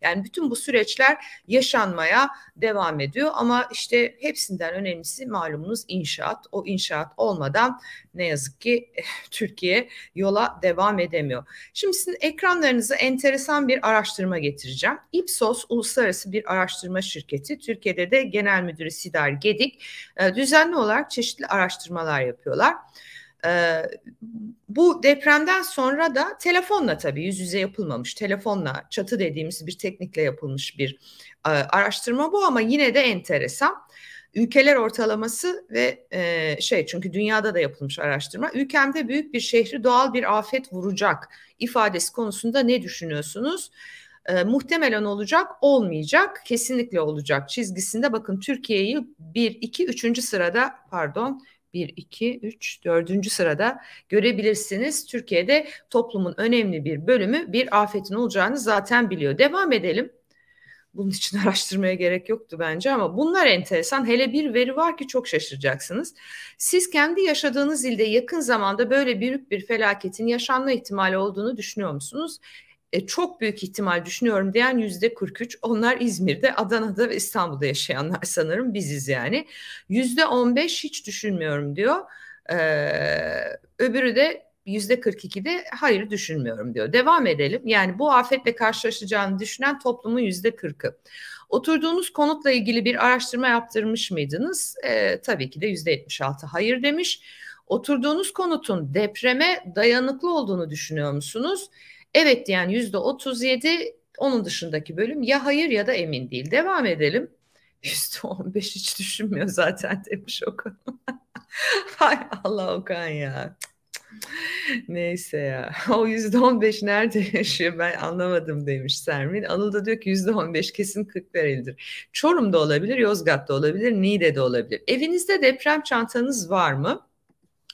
Yani bütün bu süreçler yaşanmaya devam ediyor. Ama işte hepsinden önemlisi malumunuz inşaat. O inşaat olmadan ne yazık ki eh, Türkiye yola devam edemiyor. Şimdi sizin ekranlarınıza enteresan bir araştırma getireceğim. Ipsos uluslararası bir araştırma şirketi. Türkiye'de de genel müdürü Sider Gedik eh, düzenli olarak çeşitli araştırmalar yapıyorlar. Eh, bu depremden sonra da telefonla tabii yüz yüze yapılmamış, telefonla çatı dediğimiz bir teknikle yapılmış bir e, araştırma bu ama yine de enteresan. Ülkeler ortalaması ve e, şey çünkü dünyada da yapılmış araştırma. Ülkemde büyük bir şehri doğal bir afet vuracak ifadesi konusunda ne düşünüyorsunuz? E, muhtemelen olacak, olmayacak, kesinlikle olacak çizgisinde bakın Türkiye'yi bir, iki, üçüncü sırada pardon 1, 2, 3, 4. sırada görebilirsiniz. Türkiye'de toplumun önemli bir bölümü bir afetin olacağını zaten biliyor. Devam edelim. Bunun için araştırmaya gerek yoktu bence ama bunlar enteresan. Hele bir veri var ki çok şaşıracaksınız. Siz kendi yaşadığınız ilde yakın zamanda böyle büyük bir felaketin yaşanma ihtimali olduğunu düşünüyor musunuz? e, çok büyük ihtimal düşünüyorum diyen yüzde 43. Onlar İzmir'de, Adana'da ve İstanbul'da yaşayanlar sanırım biziz yani. Yüzde 15 hiç düşünmüyorum diyor. Ee, öbürü de yüzde 42'de hayır düşünmüyorum diyor. Devam edelim. Yani bu afetle karşılaşacağını düşünen toplumun yüzde 40'ı. Oturduğunuz konutla ilgili bir araştırma yaptırmış mıydınız? Ee, tabii ki de yüzde 76 hayır demiş. Oturduğunuz konutun depreme dayanıklı olduğunu düşünüyor musunuz? Evet diyen yüzde 37 onun dışındaki bölüm ya hayır ya da emin değil. Devam edelim. Yüzde 15 hiç düşünmüyor zaten demiş Okan. Hay Allah Okan ya. Neyse ya. O yüzde 15 nerede yaşıyor ben anlamadım demiş Sermin. Anıl da diyor ki yüzde on beş kesin Kırklareli'dir. Çorum'da olabilir, Yozgat'ta olabilir, de olabilir. Evinizde deprem çantanız var mı?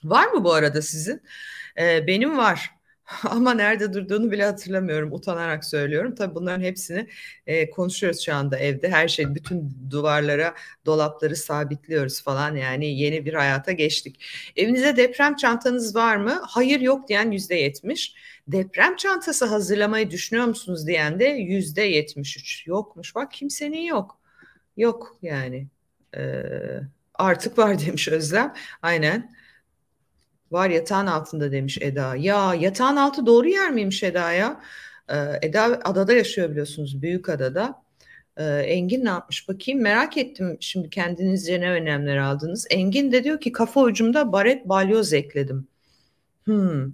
Var mı bu arada sizin? Ee, benim var. ama nerede durduğunu bile hatırlamıyorum. Utanarak söylüyorum. Tabii bunların hepsini e, konuşuyoruz şu anda evde. Her şey bütün duvarlara, dolapları sabitliyoruz falan. Yani yeni bir hayata geçtik. Evinize deprem çantanız var mı? Hayır yok diyen yüzde yetmiş. Deprem çantası hazırlamayı düşünüyor musunuz diyen de yüzde yetmiş üç. Yokmuş. Bak kimsenin yok. Yok yani. Ee, artık var demiş Özlem. Aynen. Var yatağın altında demiş Eda. Ya yatağın altı doğru yer miymiş Eda ya? Ee, Eda adada yaşıyor biliyorsunuz büyük adada. Ee, Engin ne yapmış bakayım merak ettim şimdi kendinizce ne önemler aldınız. Engin de diyor ki kafa ucumda baret balyoz ekledim. Hmm.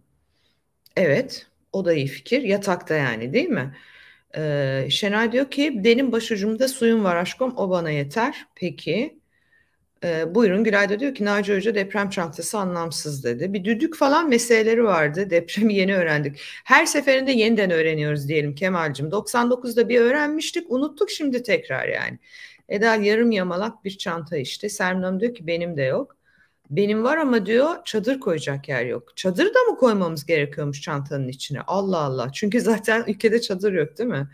Evet o da iyi fikir yatakta yani değil mi? Ee, Şenay diyor ki benim başucumda suyum var aşkım o bana yeter. Peki. E, buyurun Gülay da diyor ki Naci Hoca deprem çantası anlamsız dedi. Bir düdük falan meseleleri vardı. Depremi yeni öğrendik. Her seferinde yeniden öğreniyoruz diyelim Kemal'cim. 99'da bir öğrenmiştik unuttuk şimdi tekrar yani. Eda yarım yamalak bir çanta işte. Sermin diyor ki benim de yok. Benim var ama diyor çadır koyacak yer yok. Çadır da mı koymamız gerekiyormuş çantanın içine? Allah Allah. Çünkü zaten ülkede çadır yok değil mi?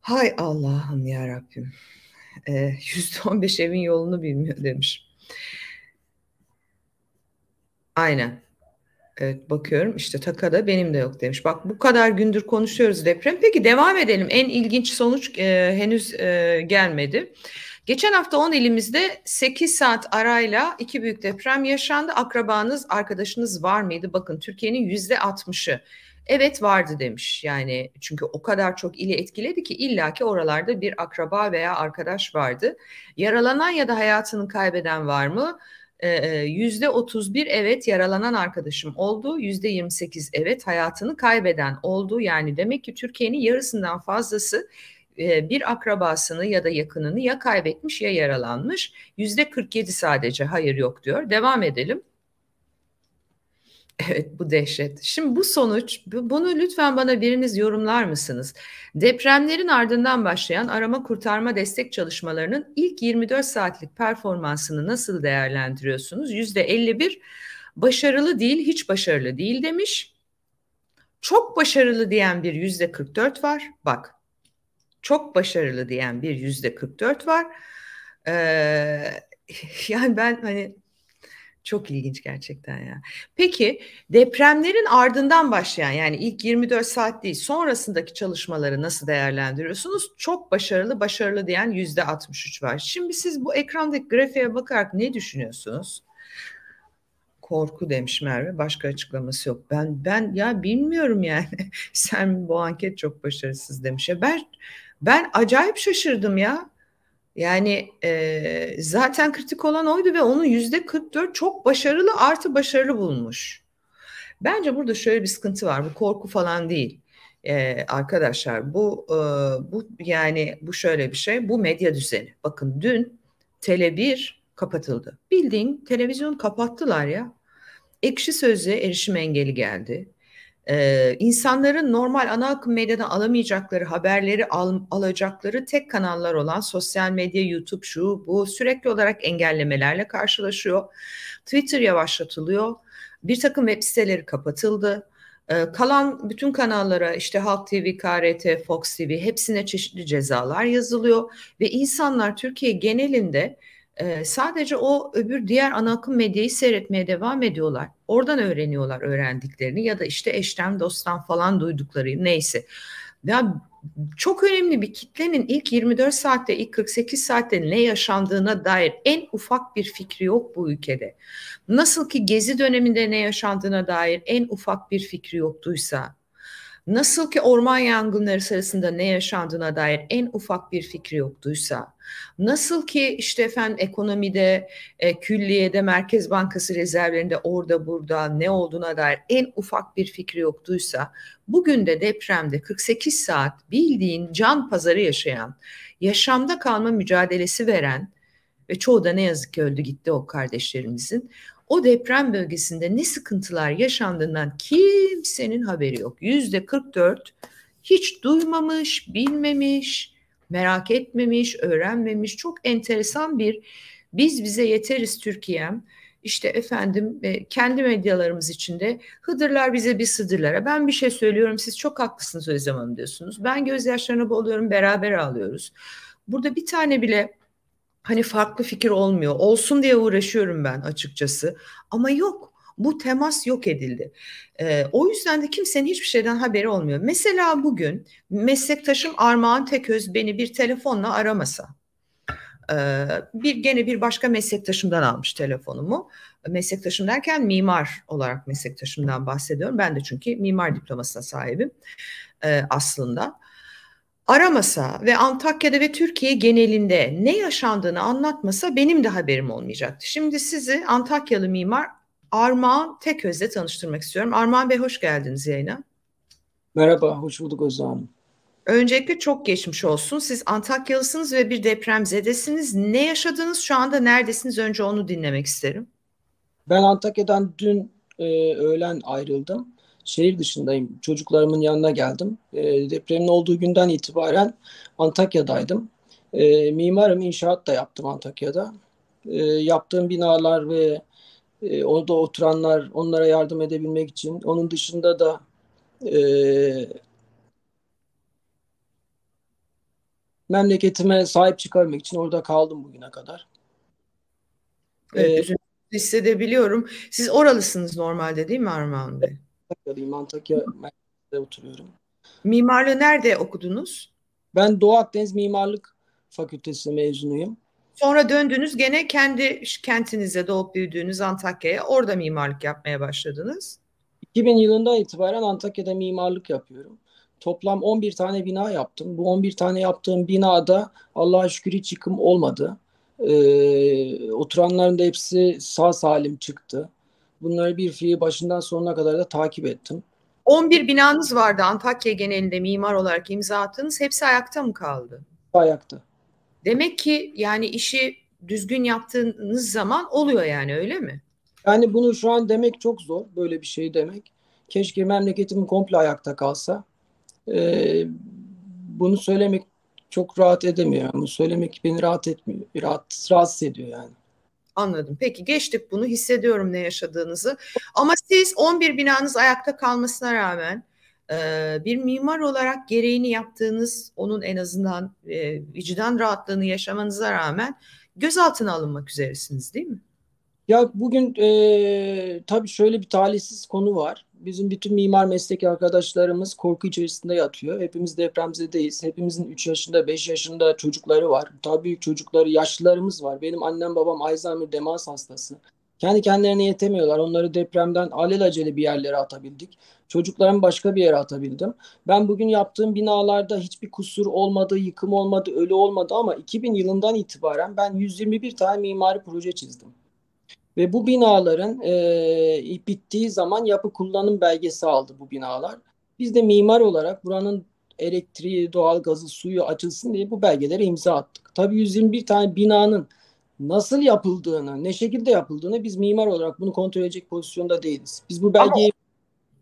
Hay Allah'ım ya Rabbim. %15 e, evin yolunu bilmiyor demiş. Aynen. Evet bakıyorum işte takada benim de yok demiş. Bak bu kadar gündür konuşuyoruz deprem. Peki devam edelim. En ilginç sonuç e, henüz e, gelmedi. Geçen hafta 10 ilimizde 8 saat arayla iki büyük deprem yaşandı. Akrabanız, arkadaşınız var mıydı? Bakın Türkiye'nin %60'ı Evet vardı demiş yani çünkü o kadar çok ili etkiledi ki illaki oralarda bir akraba veya arkadaş vardı. Yaralanan ya da hayatını kaybeden var mı? Ee, e, yüzde 31 evet yaralanan arkadaşım oldu. Yüzde 28 evet hayatını kaybeden oldu. Yani demek ki Türkiye'nin yarısından fazlası e, bir akrabasını ya da yakınını ya kaybetmiş ya yaralanmış. Yüzde 47 sadece hayır yok diyor. Devam edelim. Evet bu dehşet. Şimdi bu sonuç bunu lütfen bana biriniz yorumlar mısınız? Depremlerin ardından başlayan arama kurtarma destek çalışmalarının ilk 24 saatlik performansını nasıl değerlendiriyorsunuz? %51 başarılı değil, hiç başarılı değil demiş. Çok başarılı diyen bir %44 var. Bak. Çok başarılı diyen bir %44 var. Ee, yani ben hani çok ilginç gerçekten ya. Peki depremlerin ardından başlayan yani ilk 24 saat değil sonrasındaki çalışmaları nasıl değerlendiriyorsunuz? Çok başarılı başarılı diyen yüzde 63 var. Şimdi siz bu ekrandaki grafiğe bakarak ne düşünüyorsunuz? Korku demiş Merve. Başka açıklaması yok. Ben ben ya bilmiyorum yani. Sen bu anket çok başarısız demiş. Ya ben ben acayip şaşırdım ya. Yani e, zaten kritik olan oydu ve onun yüzde 44 çok başarılı artı başarılı bulunmuş. Bence burada şöyle bir sıkıntı var. Bu korku falan değil. E, arkadaşlar bu e, bu yani bu şöyle bir şey. Bu medya düzeni. Bakın dün Tele1 kapatıldı. Bildiğin televizyon kapattılar ya. Ekşi Söz'e erişim engeli geldi e, insanların normal ana akım medyadan alamayacakları haberleri al, alacakları tek kanallar olan sosyal medya, YouTube şu bu sürekli olarak engellemelerle karşılaşıyor. Twitter yavaşlatılıyor. Bir takım web siteleri kapatıldı. E, kalan bütün kanallara işte Halk TV, KRT, Fox TV hepsine çeşitli cezalar yazılıyor ve insanlar Türkiye genelinde e, sadece o öbür diğer ana akım medyayı seyretmeye devam ediyorlar. Oradan öğreniyorlar öğrendiklerini ya da işte eşten dosttan falan duydukları neyse. Ya çok önemli bir kitlenin ilk 24 saatte, ilk 48 saatte ne yaşandığına dair en ufak bir fikri yok bu ülkede. Nasıl ki gezi döneminde ne yaşandığına dair en ufak bir fikri yoktuysa, Nasıl ki orman yangınları sırasında ne yaşandığına dair en ufak bir fikri yoktuysa, nasıl ki işte efendim ekonomide, e, külliyede, Merkez Bankası rezervlerinde orada burada ne olduğuna dair en ufak bir fikri yoktuysa, bugün de depremde 48 saat bildiğin can pazarı yaşayan, yaşamda kalma mücadelesi veren ve çoğu da ne yazık ki öldü gitti o kardeşlerimizin o deprem bölgesinde ne sıkıntılar yaşandığından kimsenin haberi yok. Yüzde 44 hiç duymamış, bilmemiş, merak etmemiş, öğrenmemiş. Çok enteresan bir biz bize yeteriz Türkiye'm. İşte efendim e, kendi medyalarımız içinde Hıdırlar bize bir Sıdırlara. Ben bir şey söylüyorum siz çok haklısınız Özlem Hanım diyorsunuz. Ben gözyaşlarına boğuluyorum beraber ağlıyoruz. Burada bir tane bile hani farklı fikir olmuyor. Olsun diye uğraşıyorum ben açıkçası. Ama yok bu temas yok edildi. E, o yüzden de kimsenin hiçbir şeyden haberi olmuyor. Mesela bugün meslektaşım Armağan Teköz beni bir telefonla aramasa ee, bir gene bir başka meslektaşımdan almış telefonumu. Meslektaşım derken mimar olarak meslektaşımdan bahsediyorum. Ben de çünkü mimar diplomasına sahibim e, aslında aramasa ve Antakya'da ve Türkiye genelinde ne yaşandığını anlatmasa benim de haberim olmayacaktı. Şimdi sizi Antakyalı mimar Armağan Teköz'le tanıştırmak istiyorum. Armağan Bey hoş geldiniz yayına. Merhaba, hoş bulduk Özlem Hanım. Öncelikle çok geçmiş olsun. Siz Antakyalısınız ve bir depremzedesiniz. Ne yaşadınız şu anda neredesiniz? Önce onu dinlemek isterim. Ben Antakya'dan dün e, öğlen ayrıldım şehir dışındayım. Çocuklarımın yanına geldim. E, depremin olduğu günden itibaren Antakya'daydım. E, mimarım, inşaat da yaptım Antakya'da. E, yaptığım binalar ve e, orada oturanlar, onlara yardım edebilmek için. Onun dışında da e, memleketime sahip çıkarmak için orada kaldım bugüne kadar. Evet, ee, hissedebiliyorum. Siz oralısınız normalde değil mi Armağan Bey? Antakya'dayım. Antakya merkezde oturuyorum. Mimarlığı nerede okudunuz? Ben Doğu Akdeniz Mimarlık Fakültesi mezunuyum. Sonra döndünüz gene kendi kentinize doğup büyüdüğünüz Antakya'ya orada mimarlık yapmaya başladınız. 2000 yılından itibaren Antakya'da mimarlık yapıyorum. Toplam 11 tane bina yaptım. Bu 11 tane yaptığım binada Allah'a şükür hiç yıkım olmadı. Ee, oturanların da hepsi sağ salim çıktı bunları bir fiili başından sonuna kadar da takip ettim. 11 binanız vardı Antakya genelinde mimar olarak imza attınız. Hepsi ayakta mı kaldı? Ayakta. Demek ki yani işi düzgün yaptığınız zaman oluyor yani öyle mi? Yani bunu şu an demek çok zor. Böyle bir şey demek. Keşke memleketim komple ayakta kalsa. Ee, bunu söylemek çok rahat edemiyor. Bunu söylemek beni rahat etmiyor. Rahat, rahatsız ediyor yani. Anladım. Peki geçtik bunu hissediyorum ne yaşadığınızı. Ama siz 11 binanız ayakta kalmasına rağmen bir mimar olarak gereğini yaptığınız, onun en azından vicdan rahatlığını yaşamanıza rağmen gözaltına alınmak üzeresiniz değil mi? Ya bugün e, tabii şöyle bir talihsiz konu var bizim bütün mimar mesleki arkadaşlarımız korku içerisinde yatıyor. Hepimiz depremzedeyiz. Hepimizin 3 yaşında, 5 yaşında çocukları var. Tabii büyük çocukları, yaşlılarımız var. Benim annem babam Alzheimer demans hastası. Kendi kendilerine yetemiyorlar. Onları depremden alelacele bir yerlere atabildik. Çocuklarımı başka bir yere atabildim. Ben bugün yaptığım binalarda hiçbir kusur olmadı, yıkım olmadı, ölü olmadı ama 2000 yılından itibaren ben 121 tane mimari proje çizdim. Ve bu binaların e, bittiği zaman yapı kullanım belgesi aldı bu binalar. Biz de mimar olarak buranın elektriği, doğalgazı, suyu açılsın diye bu belgelere imza attık. Tabii 121 tane binanın nasıl yapıldığını, ne şekilde yapıldığını biz mimar olarak bunu kontrol edecek pozisyonda değiliz. Biz bu belgeyi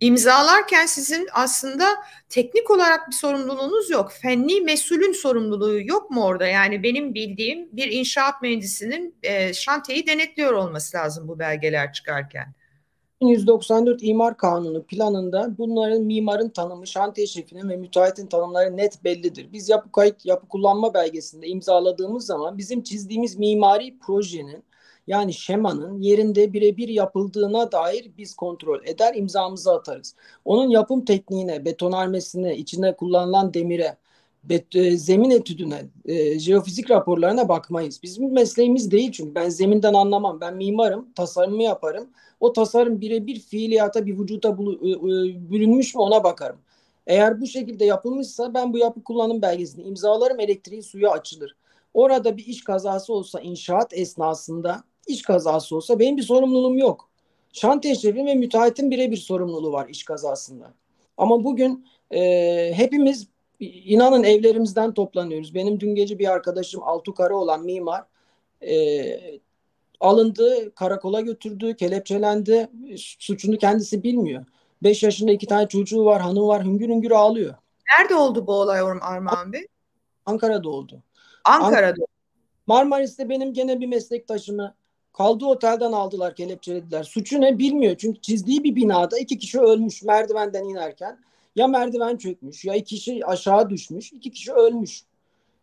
imzalarken sizin aslında teknik olarak bir sorumluluğunuz yok. Fenni mesulün sorumluluğu yok mu orada? Yani benim bildiğim bir inşaat mühendisinin e, şantiyeyi denetliyor olması lazım bu belgeler çıkarken. 1994 İmar Kanunu planında bunların mimarın tanımı, şantiye şefinin ve müteahhitin tanımları net bellidir. Biz yapı kayıt, yapı kullanma belgesinde imzaladığımız zaman bizim çizdiğimiz mimari projenin yani şemanın yerinde birebir yapıldığına dair biz kontrol eder imzamızı atarız. Onun yapım tekniğine, betonarmesine, içinde kullanılan demire, bet- e, zemin etüdüne, e, jeofizik raporlarına bakmayız. Bizim mesleğimiz değil çünkü ben zeminden anlamam. Ben mimarım, tasarımı yaparım. O tasarım birebir fiiliyata, bir vücuta bulu- e, e, bürünmüş mü ona bakarım. Eğer bu şekilde yapılmışsa ben bu yapı kullanım belgesini imzalarım, elektriği suya açılır. Orada bir iş kazası olsa inşaat esnasında iş kazası olsa benim bir sorumluluğum yok. Şantiye şefim ve müteahhitin birebir sorumluluğu var iş kazasında. Ama bugün e, hepimiz inanın evlerimizden toplanıyoruz. Benim dün gece bir arkadaşım altı kare olan mimar e, alındı, karakola götürdü, kelepçelendi. Suçunu kendisi bilmiyor. Beş yaşında iki tane çocuğu var, hanım var, hüngür hüngür ağlıyor. Nerede oldu bu olay Armağan Bey? Ankara'da oldu. Ankara'da. Ankara'da. Marmaris'te benim gene bir meslektaşımı Kaldığı otelden aldılar, kelepçelediler. Suçu ne bilmiyor. Çünkü çizdiği bir binada iki kişi ölmüş merdivenden inerken. Ya merdiven çökmüş ya iki kişi aşağı düşmüş. iki kişi ölmüş.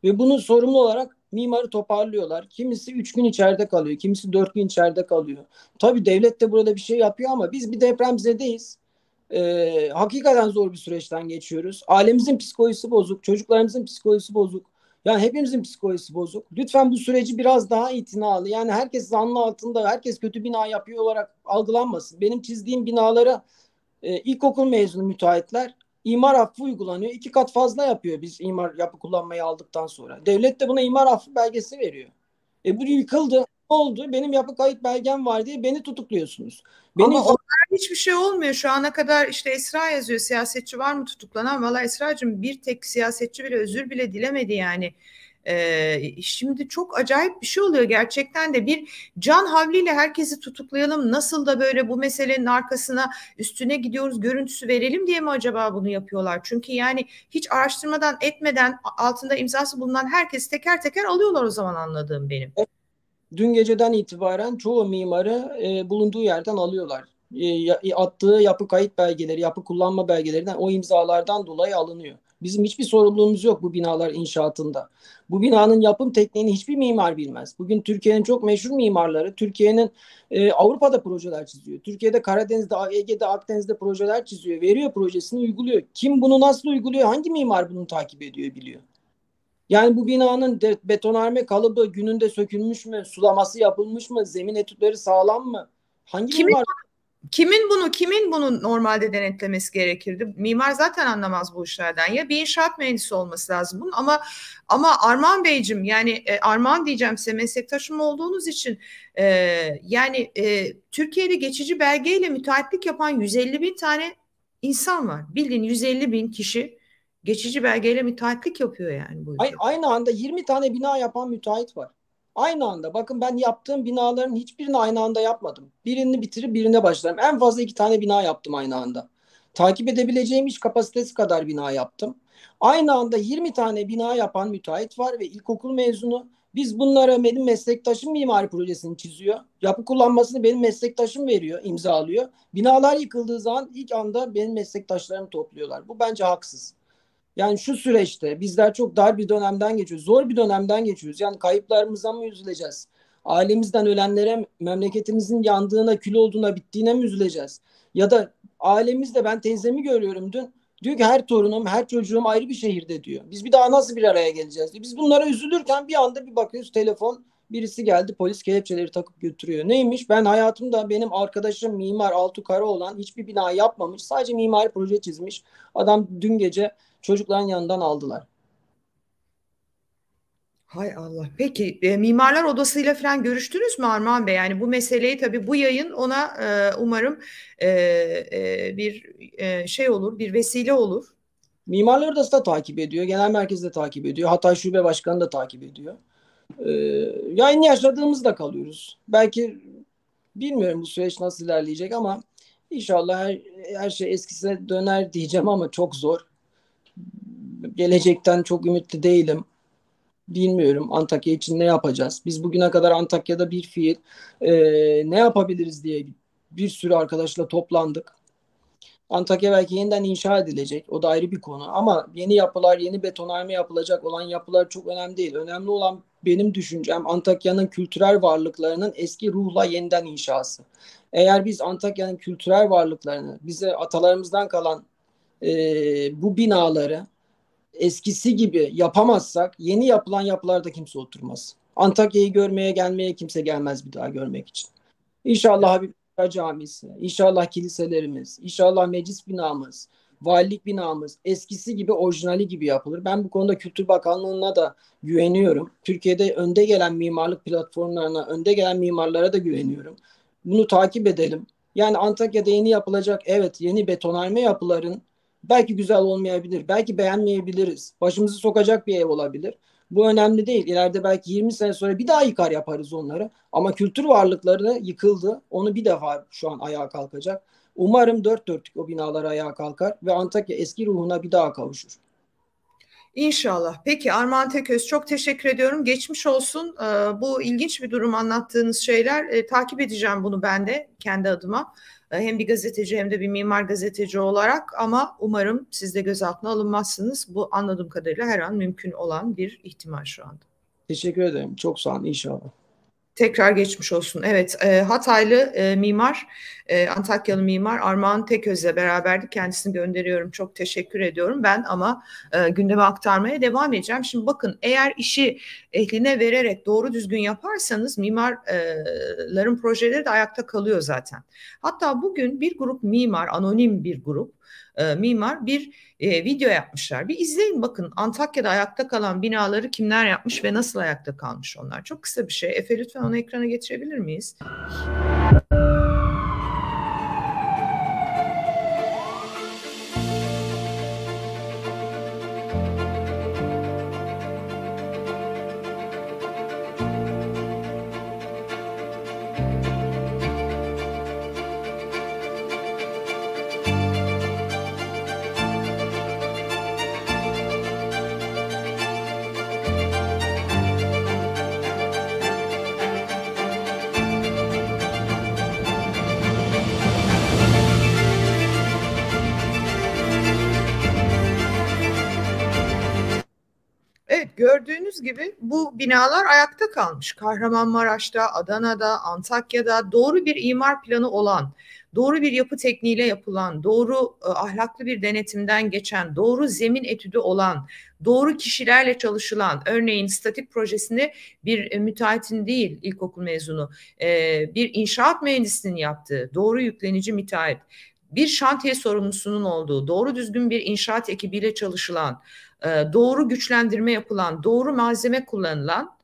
Ve bunun sorumlu olarak mimarı toparlıyorlar. Kimisi üç gün içeride kalıyor. Kimisi dört gün içeride kalıyor. Tabii devlet de burada bir şey yapıyor ama biz bir depremzedeyiz. Ee, hakikaten zor bir süreçten geçiyoruz. Ailemizin psikolojisi bozuk. Çocuklarımızın psikolojisi bozuk. Yani hepimizin psikolojisi bozuk. Lütfen bu süreci biraz daha itinalı. Yani herkes zanlı altında, herkes kötü bina yapıyor olarak algılanmasın. Benim çizdiğim binalara e, ilkokul mezunu müteahhitler imar affı uygulanıyor. İki kat fazla yapıyor biz imar yapı kullanmayı aldıktan sonra. Devlet de buna imar affı belgesi veriyor. E bu yıkıldı oldu? Benim yapı kayıt belgem var diye beni tutukluyorsunuz. Benim... Ama onlar hiçbir şey olmuyor. Şu ana kadar işte Esra yazıyor siyasetçi var mı tutuklanan? Valla Esra'cığım bir tek siyasetçi bile özür bile dilemedi yani. Ee, şimdi çok acayip bir şey oluyor gerçekten de bir can havliyle herkesi tutuklayalım nasıl da böyle bu meselenin arkasına üstüne gidiyoruz görüntüsü verelim diye mi acaba bunu yapıyorlar? Çünkü yani hiç araştırmadan etmeden altında imzası bulunan herkesi teker teker alıyorlar o zaman anladığım benim. Evet dün geceden itibaren çoğu mimarı e, bulunduğu yerden alıyorlar. E, e, attığı yapı kayıt belgeleri, yapı kullanma belgelerinden o imzalardan dolayı alınıyor. Bizim hiçbir sorumluluğumuz yok bu binalar inşaatında. Bu binanın yapım tekniğini hiçbir mimar bilmez. Bugün Türkiye'nin çok meşhur mimarları Türkiye'nin e, Avrupa'da projeler çiziyor. Türkiye'de Karadeniz'de, Ege'de, Akdeniz'de projeler çiziyor. Veriyor projesini uyguluyor. Kim bunu nasıl uyguluyor? Hangi mimar bunu takip ediyor biliyor? Yani bu binanın betonarme kalıbı gününde sökülmüş mü? Sulaması yapılmış mı? Zemin etütleri sağlam mı? Hangi kimin, mimar? Kimin bunu kimin bunu normalde denetlemesi gerekirdi? Mimar zaten anlamaz bu işlerden ya bir inşaat mühendisi olması lazım bunun ama ama Arman Beyciğim yani e, Arman diyeceğim size meslektaşım olduğunuz için e, yani e, Türkiye'de geçici belgeyle müteahhitlik yapan 150 bin tane insan var. Bildiğin 150 bin kişi geçici belgeyle müteahhitlik yapıyor yani bu yüzden. Aynı anda 20 tane bina yapan müteahhit var. Aynı anda bakın ben yaptığım binaların hiçbirini aynı anda yapmadım. Birini bitirip birine başladım. En fazla iki tane bina yaptım aynı anda. Takip edebileceğim iş kapasitesi kadar bina yaptım. Aynı anda 20 tane bina yapan müteahhit var ve ilkokul mezunu. Biz bunlara benim meslektaşım mimari projesini çiziyor. Yapı kullanmasını benim meslektaşım veriyor, imzalıyor. Binalar yıkıldığı zaman ilk anda benim meslektaşlarımı topluyorlar. Bu bence haksız. Yani şu süreçte bizler çok dar bir dönemden geçiyoruz. Zor bir dönemden geçiyoruz. Yani kayıplarımıza mı üzüleceğiz? Ailemizden ölenlere, memleketimizin yandığına, kül olduğuna, bittiğine mi üzüleceğiz? Ya da ailemizde ben teyzemi görüyorum dün. Diyor ki her torunum, her çocuğum ayrı bir şehirde diyor. Biz bir daha nasıl bir araya geleceğiz diyor. Biz bunlara üzülürken bir anda bir bakıyoruz telefon birisi geldi polis kelepçeleri takıp götürüyor. Neymiş ben hayatımda benim arkadaşım mimar altı kara olan hiçbir bina yapmamış sadece mimari proje çizmiş. Adam dün gece çocukların yanından aldılar. Hay Allah. Peki e, mimarlar odasıyla falan görüştünüz mü Armağan Bey? Yani bu meseleyi tabii bu yayın ona e, umarım e, e, bir e, şey olur, bir vesile olur. Mimarlar odası da takip ediyor. Genel merkez de takip ediyor. Hatay Şube Başkanı da takip ediyor. E, yayın yaşadığımızda kalıyoruz. Belki bilmiyorum bu süreç nasıl ilerleyecek ama inşallah her, her şey eskisine döner diyeceğim ama çok zor gelecekten çok ümitli değilim. Bilmiyorum Antakya için ne yapacağız. Biz bugüne kadar Antakya'da bir fiil e, ne yapabiliriz diye bir sürü arkadaşla toplandık. Antakya belki yeniden inşa edilecek. O da ayrı bir konu. Ama yeni yapılar, yeni betonarme yapılacak olan yapılar çok önemli değil. Önemli olan benim düşüncem Antakya'nın kültürel varlıklarının eski ruhla yeniden inşası. Eğer biz Antakya'nın kültürel varlıklarını, bize atalarımızdan kalan e, bu binaları eskisi gibi yapamazsak yeni yapılan yapılarda kimse oturmaz. Antakya'yı görmeye gelmeye kimse gelmez bir daha görmek için. İnşallah Habibler Camisi, inşallah kiliselerimiz, inşallah meclis binamız, valilik binamız eskisi gibi orijinali gibi yapılır. Ben bu konuda Kültür Bakanlığı'na da güveniyorum. Türkiye'de önde gelen mimarlık platformlarına, önde gelen mimarlara da güveniyorum. Bunu takip edelim. Yani Antakya'da yeni yapılacak evet yeni betonarme yapıların Belki güzel olmayabilir, belki beğenmeyebiliriz. Başımızı sokacak bir ev olabilir. Bu önemli değil. İleride belki 20 sene sonra bir daha yıkar yaparız onları. Ama kültür varlıkları da yıkıldı. Onu bir defa şu an ayağa kalkacak. Umarım dört dörtlük o binalar ayağa kalkar ve Antakya eski ruhuna bir daha kavuşur. İnşallah. Peki Armağan Teköz çok teşekkür ediyorum. Geçmiş olsun. Ee, bu ilginç bir durum anlattığınız şeyler. Ee, takip edeceğim bunu ben de kendi adıma. E, hem bir gazeteci hem de bir mimar gazeteci olarak ama umarım siz de gözaltına alınmazsınız. Bu anladığım kadarıyla her an mümkün olan bir ihtimal şu anda. Teşekkür ederim. Çok sağ olun inşallah. Tekrar geçmiş olsun. Evet, e, Hataylı e, mimar, e, Antakyalı mimar Armağan Teköz'le beraberdik. Kendisini gönderiyorum. Çok teşekkür ediyorum. Ben ama e, gündeme aktarmaya devam edeceğim. Şimdi bakın eğer işi ehline vererek doğru düzgün yaparsanız mimarların e, projeleri de ayakta kalıyor zaten. Hatta bugün bir grup mimar, anonim bir grup e, mimar bir e, video yapmışlar. Bir izleyin bakın Antakya'da ayakta kalan binaları kimler yapmış ve nasıl ayakta kalmış onlar. Çok kısa bir şey. Efe lütfen onu ekrana getirebilir miyiz? gördüğünüz gibi bu binalar ayakta kalmış. Kahramanmaraş'ta, Adana'da, Antakya'da doğru bir imar planı olan, doğru bir yapı tekniğiyle yapılan, doğru e, ahlaklı bir denetimden geçen, doğru zemin etüdü olan, doğru kişilerle çalışılan, örneğin statik projesini bir e, müteahhitin değil ilkokul mezunu, e, bir inşaat mühendisinin yaptığı, doğru yüklenici müteahhit, bir şantiye sorumlusunun olduğu, doğru düzgün bir inşaat ekibiyle çalışılan, e, doğru güçlendirme yapılan, doğru malzeme kullanılan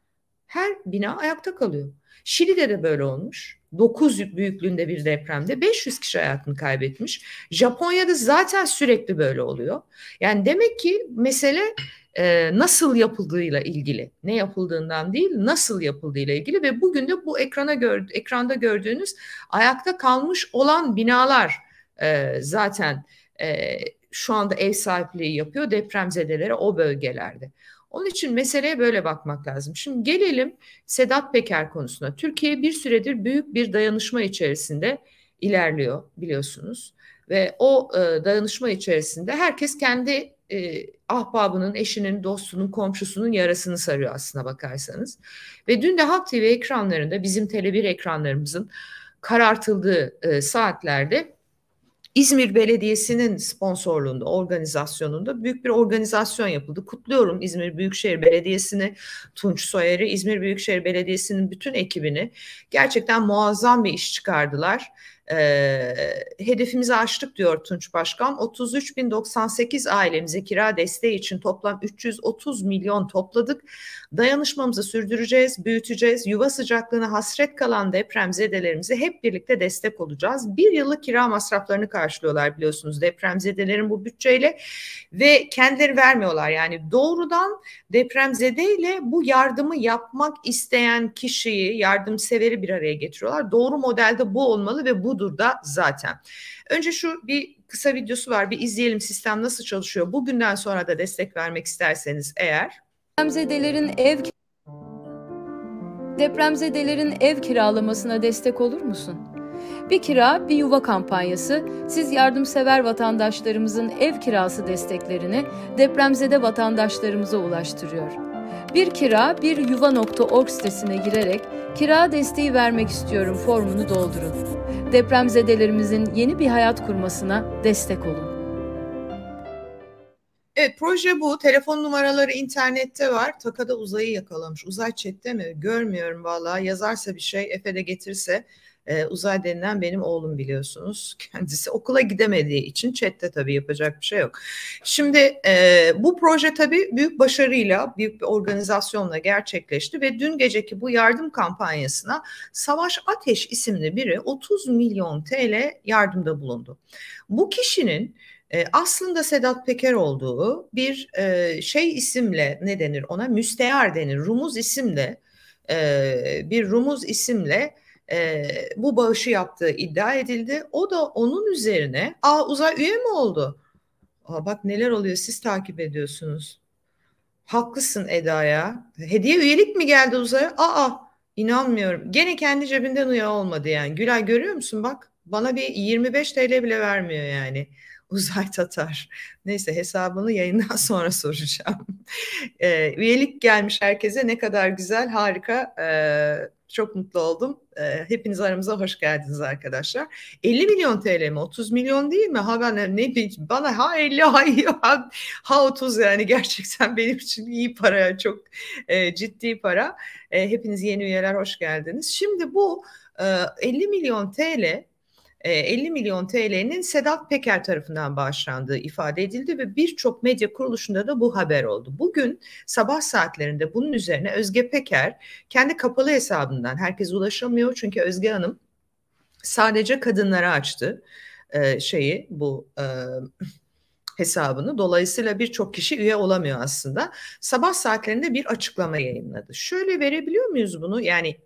her bina ayakta kalıyor. Şili'de de böyle olmuş. 9 büyüklüğünde bir depremde 500 kişi hayatını kaybetmiş. Japonya'da zaten sürekli böyle oluyor. Yani demek ki mesele e, nasıl yapıldığıyla ilgili. Ne yapıldığından değil, nasıl yapıldığıyla ilgili ve bugün de bu ekrana gör, ekranda gördüğünüz ayakta kalmış olan binalar e, zaten e, şu anda ev sahipliği yapıyor depremzedelere o bölgelerde. Onun için meseleye böyle bakmak lazım. Şimdi gelelim Sedat Peker konusuna. Türkiye bir süredir büyük bir dayanışma içerisinde ilerliyor biliyorsunuz. Ve o e, dayanışma içerisinde herkes kendi e, ahbabının, eşinin, dostunun, komşusunun yarasını sarıyor aslına bakarsanız. Ve dün de Halk TV ekranlarında bizim Tele1 ekranlarımızın karartıldığı e, saatlerde İzmir Belediyesi'nin sponsorluğunda, organizasyonunda büyük bir organizasyon yapıldı. Kutluyorum İzmir Büyükşehir Belediyesi'ni, Tunç Soyer'i, İzmir Büyükşehir Belediyesi'nin bütün ekibini. Gerçekten muazzam bir iş çıkardılar e, hedefimizi aştık diyor Tunç Başkan. 33.098 ailemize kira desteği için toplam 330 milyon topladık. Dayanışmamızı sürdüreceğiz, büyüteceğiz. Yuva sıcaklığına hasret kalan deprem depremzedelerimize hep birlikte destek olacağız. Bir yıllık kira masraflarını karşılıyorlar biliyorsunuz deprem zedelerin bu bütçeyle ve kendileri vermiyorlar. Yani doğrudan deprem zedeyle bu yardımı yapmak isteyen kişiyi, yardımseveri bir araya getiriyorlar. Doğru modelde bu olmalı ve bu budur da zaten. Önce şu bir kısa videosu var bir izleyelim sistem nasıl çalışıyor. Bugünden sonra da destek vermek isterseniz eğer. Depremzedelerin ev Depremzedelerin ev kiralamasına destek olur musun? Bir kira, bir yuva kampanyası siz yardımsever vatandaşlarımızın ev kirası desteklerini depremzede vatandaşlarımıza ulaştırıyor. Bir kira bir yuva.org sitesine girerek kira desteği vermek istiyorum formunu doldurun. Depremzedelerimizin yeni bir hayat kurmasına destek olun. Evet proje bu. Telefon numaraları internette var. Takada uzayı yakalamış. Uzay chatte mi? Görmüyorum vallahi. Yazarsa bir şey, Efe'de getirse e, uzay denilen benim oğlum biliyorsunuz. Kendisi okula gidemediği için chatte tabii yapacak bir şey yok. Şimdi e, bu proje tabii büyük başarıyla, büyük bir organizasyonla gerçekleşti ve dün geceki bu yardım kampanyasına Savaş Ateş isimli biri 30 milyon TL yardımda bulundu. Bu kişinin aslında Sedat Peker olduğu bir şey isimle ne denir ona müsteyar denir Rumuz isimle bir Rumuz isimle e, bu bağışı yaptığı iddia edildi. O da onun üzerine aa uzay üye mi oldu? Aa, bak neler oluyor siz takip ediyorsunuz. Haklısın Eda ya. Hediye üyelik mi geldi uzaya? Aa inanmıyorum. Gene kendi cebinden üye olmadı yani. Gülay görüyor musun bak bana bir 25 TL bile vermiyor yani. Uzay Tatar. Neyse hesabını yayından sonra soracağım. E, üyelik gelmiş herkese ne kadar güzel harika. E, çok mutlu oldum. E, hepiniz aramıza hoş geldiniz arkadaşlar. 50 milyon TL mi? 30 milyon değil mi? Ha ben ne bana ha 50 ha, ha, ha 30 yani gerçekten benim için iyi para çok e, ciddi para. E, hepiniz yeni üyeler hoş geldiniz. Şimdi bu e, 50 milyon TL 50 e, milyon TL'nin Sedat Peker tarafından bağışlandığı ifade edildi ve birçok medya kuruluşunda da bu haber oldu. Bugün sabah saatlerinde bunun üzerine Özge Peker kendi kapalı hesabından herkes ulaşamıyor çünkü Özge Hanım sadece kadınlara açtı e, şeyi bu e, hesabını. Dolayısıyla birçok kişi üye olamıyor aslında. Sabah saatlerinde bir açıklama yayınladı. Şöyle verebiliyor muyuz bunu? Yani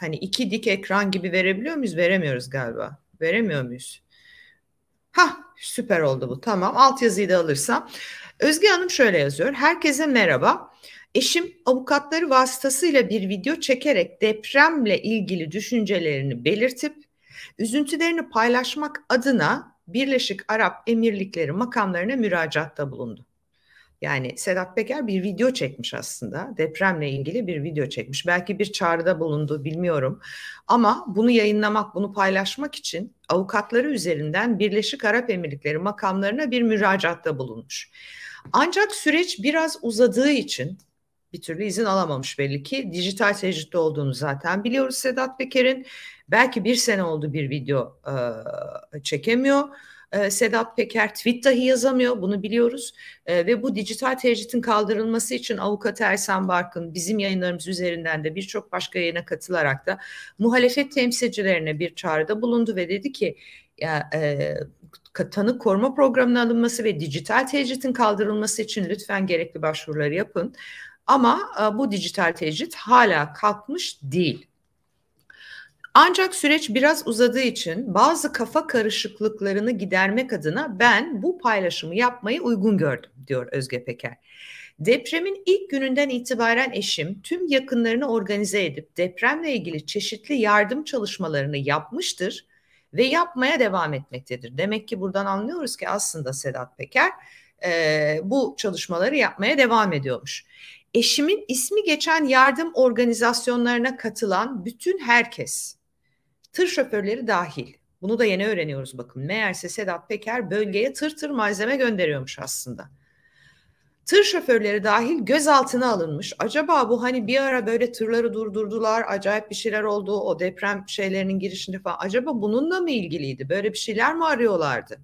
hani iki dik ekran gibi verebiliyor muyuz? Veremiyoruz galiba. Veremiyor muyuz? Ha süper oldu bu tamam alt yazıyı da alırsam. Özge Hanım şöyle yazıyor. Herkese merhaba. Eşim avukatları vasıtasıyla bir video çekerek depremle ilgili düşüncelerini belirtip üzüntülerini paylaşmak adına Birleşik Arap Emirlikleri makamlarına müracaatta bulundu. Yani Sedat Peker bir video çekmiş aslında. Depremle ilgili bir video çekmiş. Belki bir çağrıda bulundu bilmiyorum. Ama bunu yayınlamak, bunu paylaşmak için avukatları üzerinden Birleşik Arap Emirlikleri makamlarına bir müracaatta bulunmuş. Ancak süreç biraz uzadığı için bir türlü izin alamamış belli ki. Dijital tecritte olduğunu zaten biliyoruz Sedat Peker'in. Belki bir sene oldu bir video e, çekemiyor. Ee, Sedat Peker tweet dahi yazamıyor bunu biliyoruz ee, ve bu dijital tecritin kaldırılması için avukat Ersan Barkın bizim yayınlarımız üzerinden de birçok başka yayına katılarak da muhalefet temsilcilerine bir çağrıda bulundu ve dedi ki ya, e, tanık koruma programına alınması ve dijital tecritin kaldırılması için lütfen gerekli başvuruları yapın. Ama e, bu dijital tecrit hala kalkmış değil. Ancak süreç biraz uzadığı için bazı kafa karışıklıklarını gidermek adına ben bu paylaşımı yapmayı uygun gördüm diyor Özge Peker. Depremin ilk gününden itibaren eşim tüm yakınlarını organize edip depremle ilgili çeşitli yardım çalışmalarını yapmıştır ve yapmaya devam etmektedir. Demek ki buradan anlıyoruz ki aslında Sedat Peker e, bu çalışmaları yapmaya devam ediyormuş. Eşimin ismi geçen yardım organizasyonlarına katılan bütün herkes tır şoförleri dahil. Bunu da yeni öğreniyoruz bakın. Meğerse Sedat Peker bölgeye tır tır malzeme gönderiyormuş aslında. Tır şoförleri dahil gözaltına alınmış. Acaba bu hani bir ara böyle tırları durdurdular, acayip bir şeyler oldu o deprem şeylerinin girişinde falan. Acaba bununla mı ilgiliydi? Böyle bir şeyler mi arıyorlardı?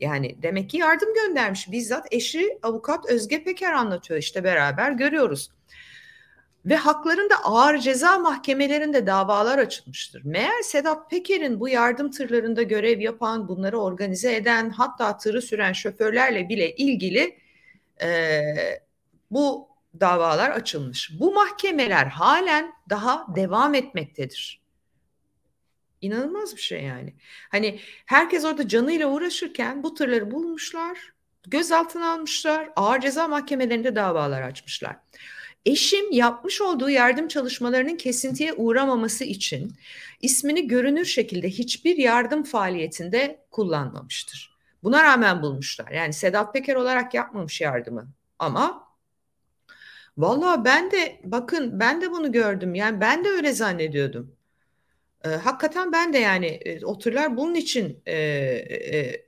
Yani demek ki yardım göndermiş. Bizzat eşi avukat Özge Peker anlatıyor işte beraber görüyoruz ve haklarında ağır ceza mahkemelerinde davalar açılmıştır. Meğer Sedat Peker'in bu yardım tırlarında görev yapan, bunları organize eden, hatta tırı süren şoförlerle bile ilgili e, bu davalar açılmış. Bu mahkemeler halen daha devam etmektedir. İnanılmaz bir şey yani. Hani herkes orada canıyla uğraşırken bu tırları bulmuşlar, gözaltına almışlar, ağır ceza mahkemelerinde davalar açmışlar. Eşim yapmış olduğu yardım çalışmalarının kesintiye uğramaması için ismini görünür şekilde hiçbir yardım faaliyetinde kullanmamıştır. Buna rağmen bulmuşlar. Yani Sedat Peker olarak yapmamış yardımı ama valla ben de bakın ben de bunu gördüm. Yani ben de öyle zannediyordum. E, hakikaten ben de yani e, o bunun için e, e,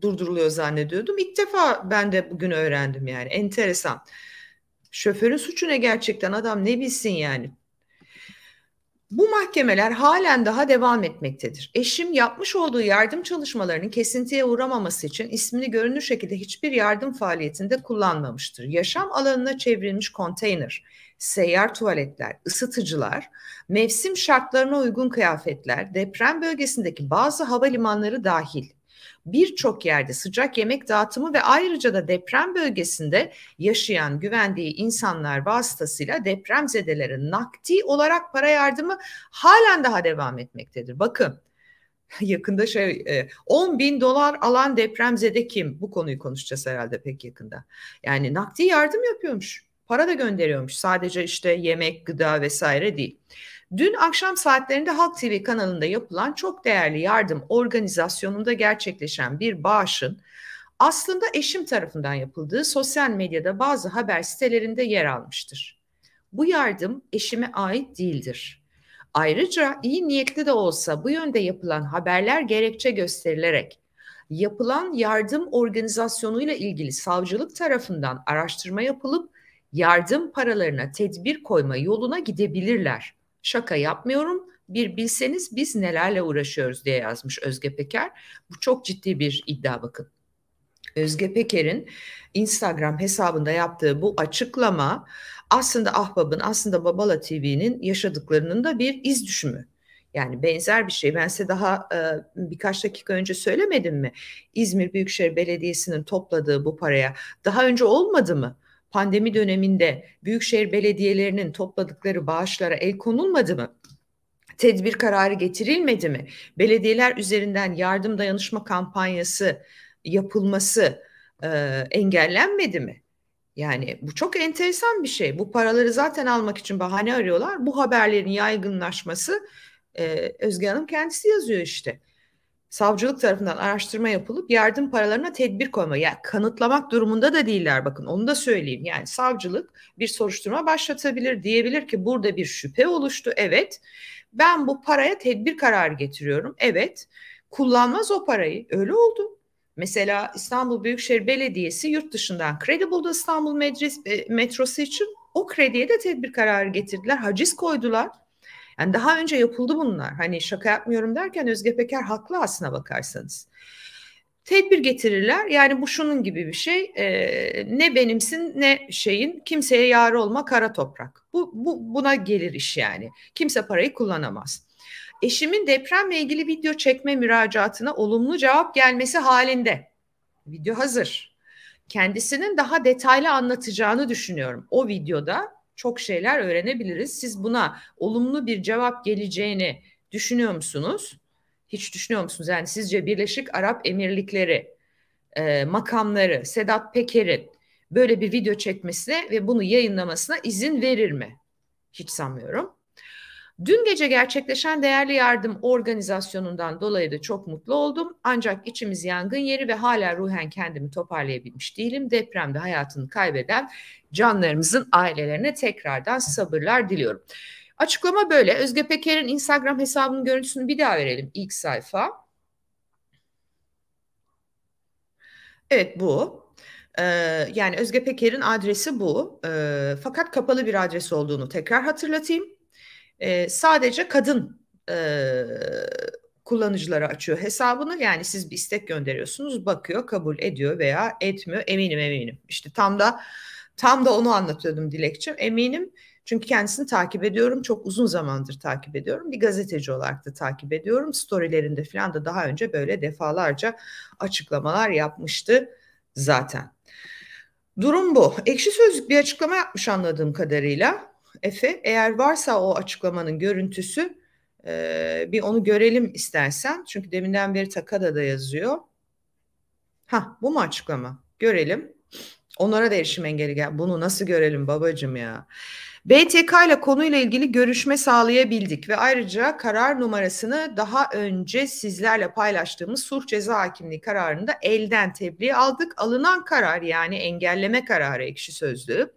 durduruluyor zannediyordum. İlk defa ben de bugün öğrendim yani enteresan. Şoförün suçu ne gerçekten adam ne bilsin yani. Bu mahkemeler halen daha devam etmektedir. Eşim yapmış olduğu yardım çalışmalarının kesintiye uğramaması için ismini görünür şekilde hiçbir yardım faaliyetinde kullanmamıştır. Yaşam alanına çevrilmiş konteyner, seyyar tuvaletler, ısıtıcılar, mevsim şartlarına uygun kıyafetler, deprem bölgesindeki bazı havalimanları dahil birçok yerde sıcak yemek dağıtımı ve ayrıca da deprem bölgesinde yaşayan güvendiği insanlar vasıtasıyla depremzedelere nakdi olarak para yardımı halen daha devam etmektedir. Bakın yakında şey 10 e, bin dolar alan depremzede kim? Bu konuyu konuşacağız herhalde pek yakında. Yani nakdi yardım yapıyormuş. Para da gönderiyormuş. Sadece işte yemek, gıda vesaire değil. Dün akşam saatlerinde Halk TV kanalında yapılan çok değerli yardım organizasyonunda gerçekleşen bir bağışın aslında eşim tarafından yapıldığı sosyal medyada bazı haber sitelerinde yer almıştır. Bu yardım eşime ait değildir. Ayrıca iyi niyetli de olsa bu yönde yapılan haberler gerekçe gösterilerek yapılan yardım organizasyonuyla ilgili savcılık tarafından araştırma yapılıp yardım paralarına tedbir koyma yoluna gidebilirler. Şaka yapmıyorum. Bir bilseniz biz nelerle uğraşıyoruz diye yazmış Özge Peker. Bu çok ciddi bir iddia bakın. Özge Peker'in Instagram hesabında yaptığı bu açıklama aslında Ahbabın, aslında Babala TV'nin yaşadıklarının da bir iz düşümü. Yani benzer bir şey. Ben size daha e, birkaç dakika önce söylemedim mi? İzmir Büyükşehir Belediyesi'nin topladığı bu paraya daha önce olmadı mı? pandemi döneminde büyükşehir belediyelerinin topladıkları bağışlara el konulmadı mı? Tedbir kararı getirilmedi mi? Belediyeler üzerinden yardım dayanışma kampanyası yapılması e, engellenmedi mi? Yani bu çok enteresan bir şey. Bu paraları zaten almak için bahane arıyorlar. Bu haberlerin yaygınlaşması e, Özge Hanım kendisi yazıyor işte savcılık tarafından araştırma yapılıp yardım paralarına tedbir koyma. Yani kanıtlamak durumunda da değiller bakın onu da söyleyeyim. Yani savcılık bir soruşturma başlatabilir diyebilir ki burada bir şüphe oluştu evet. Ben bu paraya tedbir kararı getiriyorum evet. Kullanmaz o parayı öyle oldu. Mesela İstanbul Büyükşehir Belediyesi yurt dışından kredi buldu İstanbul metres, e, metrosu için. O krediye de tedbir kararı getirdiler. Haciz koydular. Yani daha önce yapıldı bunlar. Hani şaka yapmıyorum derken Özge Peker haklı aslına bakarsanız. Tedbir getirirler. Yani bu şunun gibi bir şey. E, ne benimsin ne şeyin. Kimseye yar olma kara toprak. Bu, bu buna gelir iş yani. Kimse parayı kullanamaz. Eşimin depremle ilgili video çekme müracaatına olumlu cevap gelmesi halinde. Video hazır kendisinin daha detaylı anlatacağını düşünüyorum. O videoda çok şeyler öğrenebiliriz. Siz buna olumlu bir cevap geleceğini düşünüyor musunuz? Hiç düşünüyor musunuz? Yani sizce Birleşik Arap Emirlikleri e, makamları Sedat Peker'in böyle bir video çekmesine ve bunu yayınlamasına izin verir mi? Hiç sanmıyorum. Dün gece gerçekleşen değerli yardım organizasyonundan dolayı da çok mutlu oldum. Ancak içimiz yangın yeri ve hala ruhen kendimi toparlayabilmiş değilim. Depremde hayatını kaybeden canlarımızın ailelerine tekrardan sabırlar diliyorum. Açıklama böyle. Özge Peker'in Instagram hesabının görüntüsünü bir daha verelim ilk sayfa. Evet bu. Ee, yani Özge Peker'in adresi bu. Ee, fakat kapalı bir adres olduğunu tekrar hatırlatayım e, sadece kadın e, kullanıcılara açıyor hesabını. Yani siz bir istek gönderiyorsunuz, bakıyor, kabul ediyor veya etmiyor. Eminim eminim. İşte tam da tam da onu anlatıyordum Dilekçim. Eminim çünkü kendisini takip ediyorum. Çok uzun zamandır takip ediyorum. Bir gazeteci olarak da takip ediyorum. Storylerinde falan da daha önce böyle defalarca açıklamalar yapmıştı zaten. Durum bu. Ekşi Sözlük bir açıklama yapmış anladığım kadarıyla. Efe eğer varsa o açıklamanın görüntüsü e, bir onu görelim istersen. Çünkü deminden beri Takada da yazıyor. Ha bu mu açıklama? Görelim. Onlara da erişim engeli gel. Bunu nasıl görelim babacım ya? BTK ile konuyla ilgili görüşme sağlayabildik ve ayrıca karar numarasını daha önce sizlerle paylaştığımız sulh ceza hakimliği kararında elden tebliğ aldık. Alınan karar yani engelleme kararı ekşi sözlüğü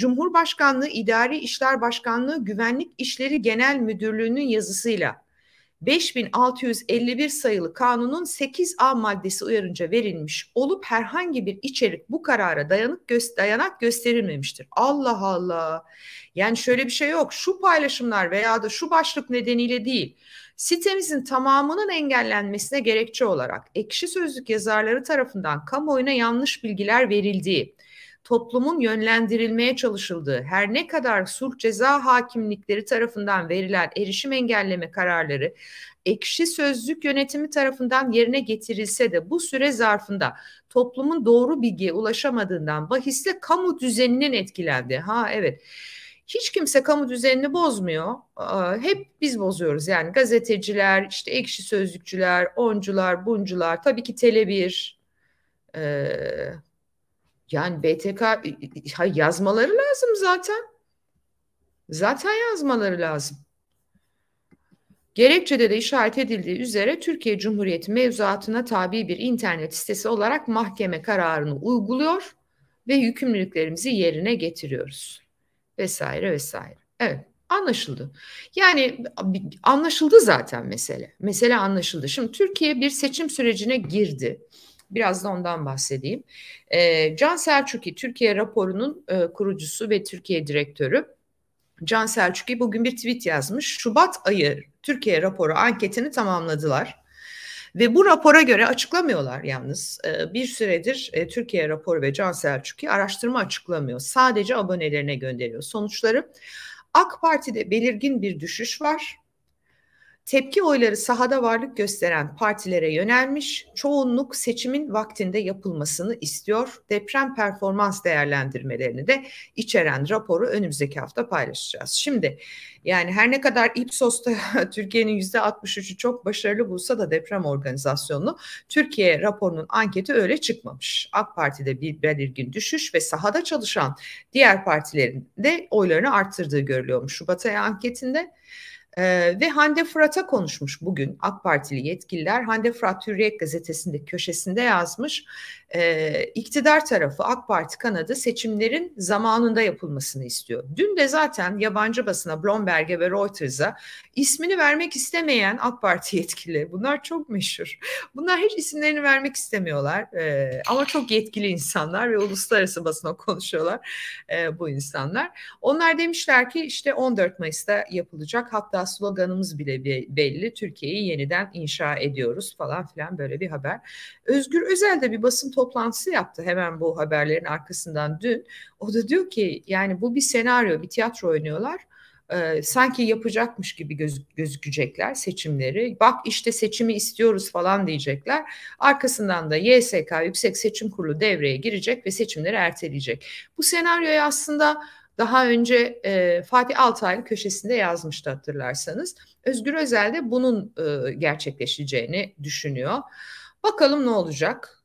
Cumhurbaşkanlığı İdari İşler Başkanlığı Güvenlik İşleri Genel Müdürlüğü'nün yazısıyla 5651 sayılı kanunun 8A maddesi uyarınca verilmiş olup herhangi bir içerik bu karara dayanık gö- dayanak gösterilmemiştir. Allah Allah. Yani şöyle bir şey yok. Şu paylaşımlar veya da şu başlık nedeniyle değil. Sitemizin tamamının engellenmesine gerekçe olarak ekşi sözlük yazarları tarafından kamuoyuna yanlış bilgiler verildiği, toplumun yönlendirilmeye çalışıldığı her ne kadar sulh ceza hakimlikleri tarafından verilen erişim engelleme kararları ekşi sözlük yönetimi tarafından yerine getirilse de bu süre zarfında toplumun doğru bilgiye ulaşamadığından bahisle kamu düzeninin etkilendi. Ha evet. Hiç kimse kamu düzenini bozmuyor. Hep biz bozuyoruz yani gazeteciler, işte ekşi sözlükçüler, oncular, buncular, tabii ki Tele1, yani BTK yazmaları lazım zaten. Zaten yazmaları lazım. Gerekçede de işaret edildiği üzere Türkiye Cumhuriyeti mevzuatına tabi bir internet sitesi olarak mahkeme kararını uyguluyor ve yükümlülüklerimizi yerine getiriyoruz. Vesaire vesaire. Evet anlaşıldı. Yani anlaşıldı zaten mesele. Mesele anlaşıldı. Şimdi Türkiye bir seçim sürecine girdi. Biraz da ondan bahsedeyim. E, Can Selçuki, Türkiye raporunun e, kurucusu ve Türkiye direktörü. Can Selçuki bugün bir tweet yazmış. Şubat ayı Türkiye raporu anketini tamamladılar. Ve bu rapora göre açıklamıyorlar yalnız. Ee, bir süredir e, Türkiye raporu ve Can Selçuk'u araştırma açıklamıyor. Sadece abonelerine gönderiyor. Sonuçları AK Parti'de belirgin bir düşüş var. Tepki oyları sahada varlık gösteren partilere yönelmiş, çoğunluk seçimin vaktinde yapılmasını istiyor. Deprem performans değerlendirmelerini de içeren raporu önümüzdeki hafta paylaşacağız. Şimdi yani her ne kadar Ipsos'ta Türkiye'nin %63'ü çok başarılı bulsa da deprem organizasyonunu Türkiye raporunun anketi öyle çıkmamış. AK Parti'de bir belirgin düşüş ve sahada çalışan diğer partilerin de oylarını arttırdığı görülüyormuş Şubat ayı anketinde. Ee, ve Hande Fırat'a konuşmuş bugün AK Partili yetkililer. Hande Fırat Hürriyet gazetesinde köşesinde yazmış e, iktidar tarafı AK Parti kanadı seçimlerin zamanında yapılmasını istiyor. Dün de zaten yabancı basına Bloomberg'e ve Reuters'a ismini vermek istemeyen AK Parti yetkili bunlar çok meşhur. Bunlar hiç isimlerini vermek istemiyorlar e, ama çok yetkili insanlar ve uluslararası basına konuşuyorlar e, bu insanlar. Onlar demişler ki işte 14 Mayıs'ta yapılacak hatta sloganımız bile belli Türkiye'yi yeniden inşa ediyoruz falan filan böyle bir haber. Özgür Özel de bir basın toplantısında toplantısı yaptı hemen bu haberlerin arkasından dün. O da diyor ki yani bu bir senaryo, bir tiyatro oynuyorlar. E, sanki yapacakmış gibi gözük, gözükecekler seçimleri. Bak işte seçimi istiyoruz falan diyecekler. Arkasından da YSK Yüksek Seçim Kurulu devreye girecek ve seçimleri erteleyecek. Bu senaryoyu aslında daha önce e, Fatih Altaylı köşesinde yazmıştı hatırlarsanız. Özgür Özel de bunun e, gerçekleşeceğini düşünüyor. Bakalım ne olacak?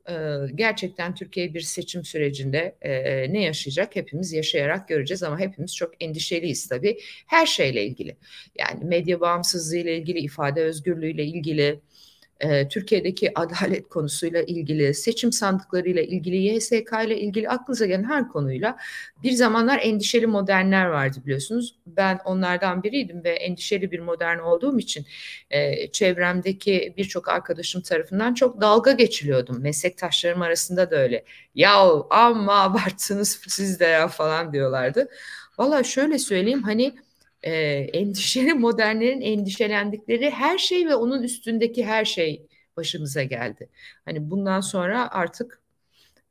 gerçekten Türkiye bir seçim sürecinde ne yaşayacak hepimiz yaşayarak göreceğiz ama hepimiz çok endişeliyiz tabii her şeyle ilgili. Yani medya bağımsızlığı ile ilgili, ifade özgürlüğü ile ilgili, e, Türkiye'deki adalet konusuyla ilgili, seçim sandıklarıyla ilgili, YSK ile ilgili aklınıza gelen her konuyla bir zamanlar endişeli modernler vardı biliyorsunuz. Ben onlardan biriydim ve endişeli bir modern olduğum için e, çevremdeki birçok arkadaşım tarafından çok dalga geçiliyordum. Meslektaşlarım arasında da öyle. Ya ama abarttınız siz de ya falan diyorlardı. Valla şöyle söyleyeyim hani e, endişeli modernlerin endişelendikleri her şey ve onun üstündeki her şey başımıza geldi. Hani bundan sonra artık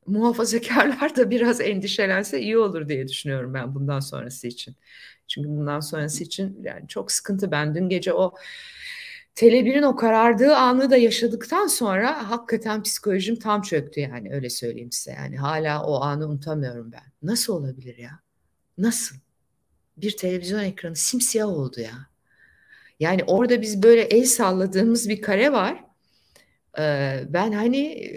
muhafazakarlar da biraz endişelense iyi olur diye düşünüyorum ben bundan sonrası için. Çünkü bundan sonrası için yani çok sıkıntı. Ben dün gece o tele o karardığı anı da yaşadıktan sonra hakikaten psikolojim tam çöktü yani öyle söyleyeyim size. Yani hala o anı unutamıyorum ben. Nasıl olabilir ya? Nasıl? bir televizyon ekranı simsiyah oldu ya. Yani orada biz böyle el salladığımız bir kare var. Ee, ben hani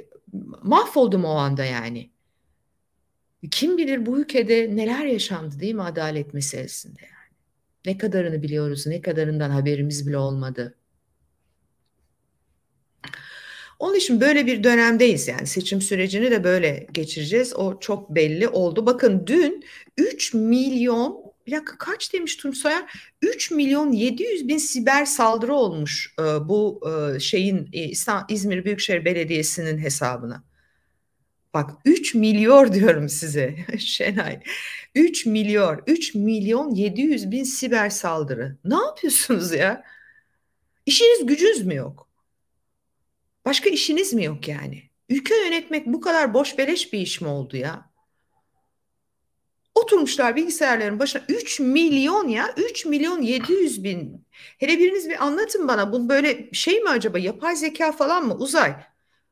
mahvoldum o anda yani. Kim bilir bu ülkede neler yaşandı değil mi adalet meselesinde yani. Ne kadarını biliyoruz, ne kadarından haberimiz bile olmadı. Onun için böyle bir dönemdeyiz yani seçim sürecini de böyle geçireceğiz. O çok belli oldu. Bakın dün 3 milyon bir dakika kaç demiş Turm Soyer? 3 milyon 700 bin siber saldırı olmuş e, bu e, şeyin e, İzmir Büyükşehir Belediyesi'nin hesabına. Bak 3 milyar diyorum size Şenay. 3 milyar, 3 milyon 700 bin siber saldırı. Ne yapıyorsunuz ya? İşiniz gücünüz mü yok? Başka işiniz mi yok yani? Ülke yönetmek bu kadar boş beleş bir iş mi oldu ya? Oturmuşlar bilgisayarların başına 3 milyon ya 3 milyon 700 bin. Hele biriniz bir anlatın bana bu böyle şey mi acaba yapay zeka falan mı uzay?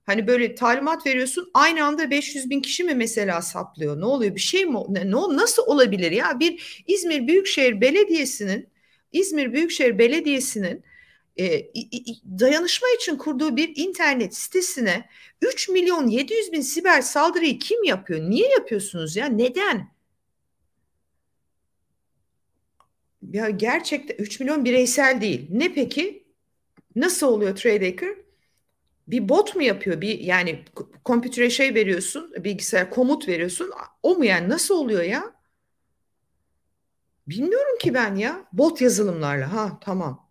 Hani böyle talimat veriyorsun aynı anda 500 bin kişi mi mesela saplıyor? Ne oluyor bir şey mi? Ne, ne nasıl olabilir ya? Bir İzmir Büyükşehir Belediyesi'nin İzmir Büyükşehir Belediyesi'nin e, dayanışma için kurduğu bir internet sitesine 3 milyon 700 bin siber saldırıyı kim yapıyor? Niye yapıyorsunuz ya? Neden? ya gerçekten 3 milyon bireysel değil. Ne peki? Nasıl oluyor TradeAker? Bir bot mu yapıyor? Bir yani kompütüre şey veriyorsun, bilgisayar komut veriyorsun. O mu yani nasıl oluyor ya? Bilmiyorum ki ben ya. Bot yazılımlarla ha tamam.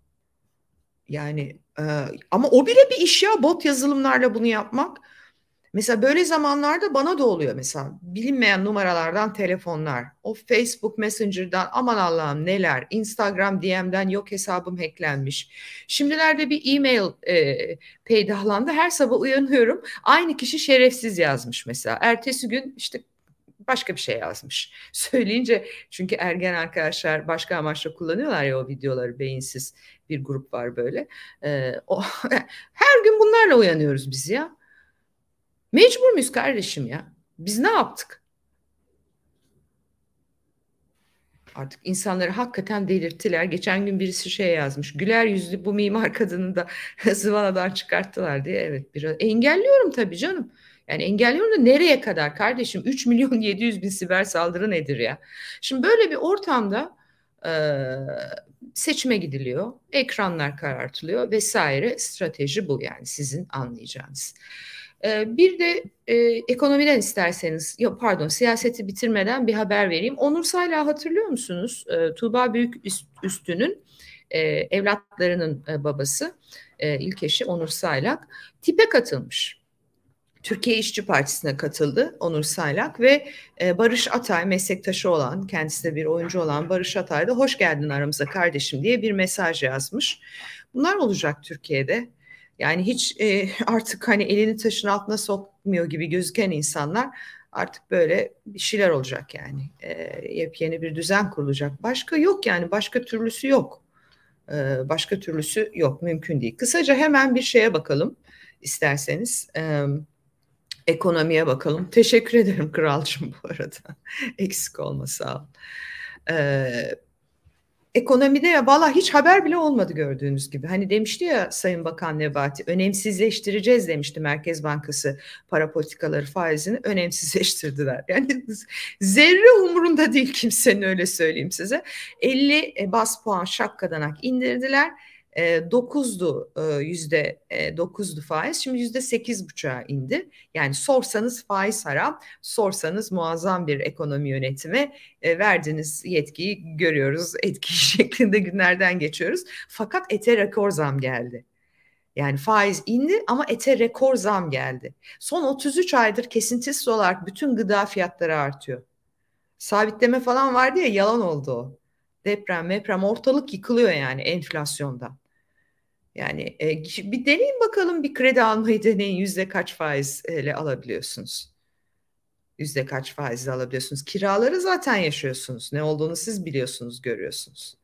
Yani e, ama o bile bir iş ya bot yazılımlarla bunu yapmak. Mesela böyle zamanlarda bana da oluyor mesela bilinmeyen numaralardan telefonlar. O Facebook Messenger'dan aman Allah'ım neler, Instagram DM'den yok hesabım hacklenmiş. Şimdilerde bir e-mail e, peydahlandı. Her sabah uyanıyorum. Aynı kişi şerefsiz yazmış mesela. Ertesi gün işte başka bir şey yazmış. Söyleyince çünkü ergen arkadaşlar başka amaçla kullanıyorlar ya o videoları beyinsiz bir grup var böyle. Ee, o, her gün bunlarla uyanıyoruz biz ya. Mecbur muyuz kardeşim ya? Biz ne yaptık? Artık insanları hakikaten delirttiler. Geçen gün birisi şey yazmış. Güler yüzlü bu mimar kadını da Zıvana'dan çıkarttılar diye. Evet biraz engelliyorum tabii canım. Yani engelliyorum da nereye kadar kardeşim? 3 milyon 700 bin siber saldırı nedir ya? Şimdi böyle bir ortamda e, seçime gidiliyor. Ekranlar karartılıyor vesaire. Strateji bu yani sizin anlayacağınız. Ee, bir de e, ekonomiden isterseniz, ya pardon siyaseti bitirmeden bir haber vereyim. Onur Sayla hatırlıyor musunuz? E, Tuğba Büyük Üstü'nün e, evlatlarının e, babası, e, ilk eşi Onur Saylak, tipe katılmış. Türkiye İşçi Partisi'ne katıldı Onur Saylak ve e, Barış Atay meslektaşı olan kendisi de bir oyuncu olan Barış Atay da hoş geldin aramıza kardeşim diye bir mesaj yazmış. Bunlar olacak Türkiye'de yani hiç e, artık hani elini taşın altına sokmuyor gibi gözüken insanlar artık böyle bir şeyler olacak yani. E, yepyeni bir düzen kurulacak. Başka yok yani başka türlüsü yok. E, başka türlüsü yok mümkün değil. Kısaca hemen bir şeye bakalım isterseniz. E, ekonomiye bakalım. Teşekkür ederim kralcığım bu arada. Eksik olma sağ ol. E, ekonomide ya valla hiç haber bile olmadı gördüğünüz gibi. Hani demişti ya Sayın Bakan Nebati önemsizleştireceğiz demişti Merkez Bankası para politikaları faizini önemsizleştirdiler. Yani zerre umurunda değil kimsenin öyle söyleyeyim size. 50 e, bas puan şakka danak indirdiler 9'du e, e, yüzde 9'du e, faiz şimdi yüzde 8,5'a indi. Yani sorsanız faiz haram sorsanız muazzam bir ekonomi yönetimi verdiğiniz yetkiyi görüyoruz etki şeklinde günlerden geçiyoruz. Fakat ete rekor zam geldi. Yani faiz indi ama ete rekor zam geldi. Son 33 aydır kesintisiz olarak bütün gıda fiyatları artıyor. Sabitleme falan vardı ya yalan oldu o. Deprem, deprem ortalık yıkılıyor yani enflasyonda. Yani e, bir deneyin bakalım bir kredi almayı deneyin yüzde kaç faizle e, alabiliyorsunuz? Yüzde kaç faizle alabiliyorsunuz? Kiraları zaten yaşıyorsunuz. Ne olduğunu siz biliyorsunuz, görüyorsunuz.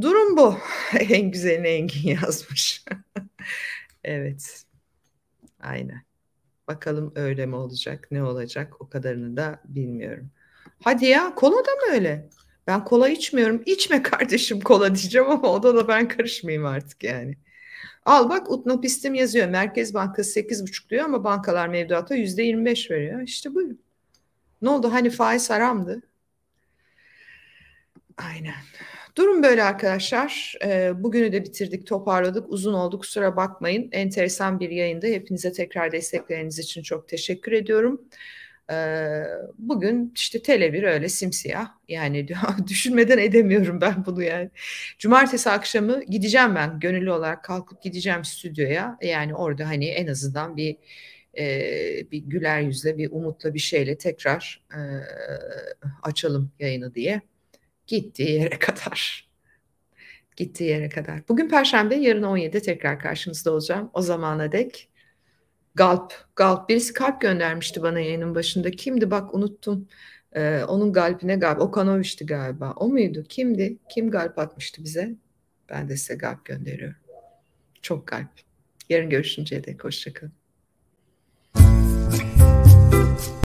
Durum bu. en güzelini Engin yazmış. evet. Aynen. Bakalım öyle mi olacak, ne olacak o kadarını da bilmiyorum. Hadi ya kola da mı öyle? Ben kola içmiyorum. İçme kardeşim kola diyeceğim ama o da ben karışmayayım artık yani. Al bak utnopistim yazıyor. Merkez Bankası 8,5 diyor ama bankalar mevduata %25 veriyor. İşte buyurun. Ne oldu? Hani faiz haramdı. Aynen. Durum böyle arkadaşlar. Ee, bugünü de bitirdik, toparladık. Uzun oldu kusura bakmayın. Enteresan bir yayında. Hepinize tekrar destekleriniz için çok teşekkür ediyorum bugün işte Tele1 öyle simsiyah. Yani düşünmeden edemiyorum ben bunu yani. Cumartesi akşamı gideceğim ben gönüllü olarak kalkıp gideceğim stüdyoya. Yani orada hani en azından bir e, bir güler yüzle, bir umutla bir şeyle tekrar e, açalım yayını diye. Gittiği yere kadar. Gittiği yere kadar. Bugün Perşembe, yarın 17 tekrar karşınızda olacağım. O zamana dek Galp, Galp. Birisi kalp göndermişti bana yayının başında. Kimdi bak unuttum. Ee, onun galpine galp. Okanovic'ti galiba. O muydu? Kimdi? Kim galp atmıştı bize? Ben de size galp gönderiyorum. Çok galp. Yarın görüşünceye dek hoşçakalın.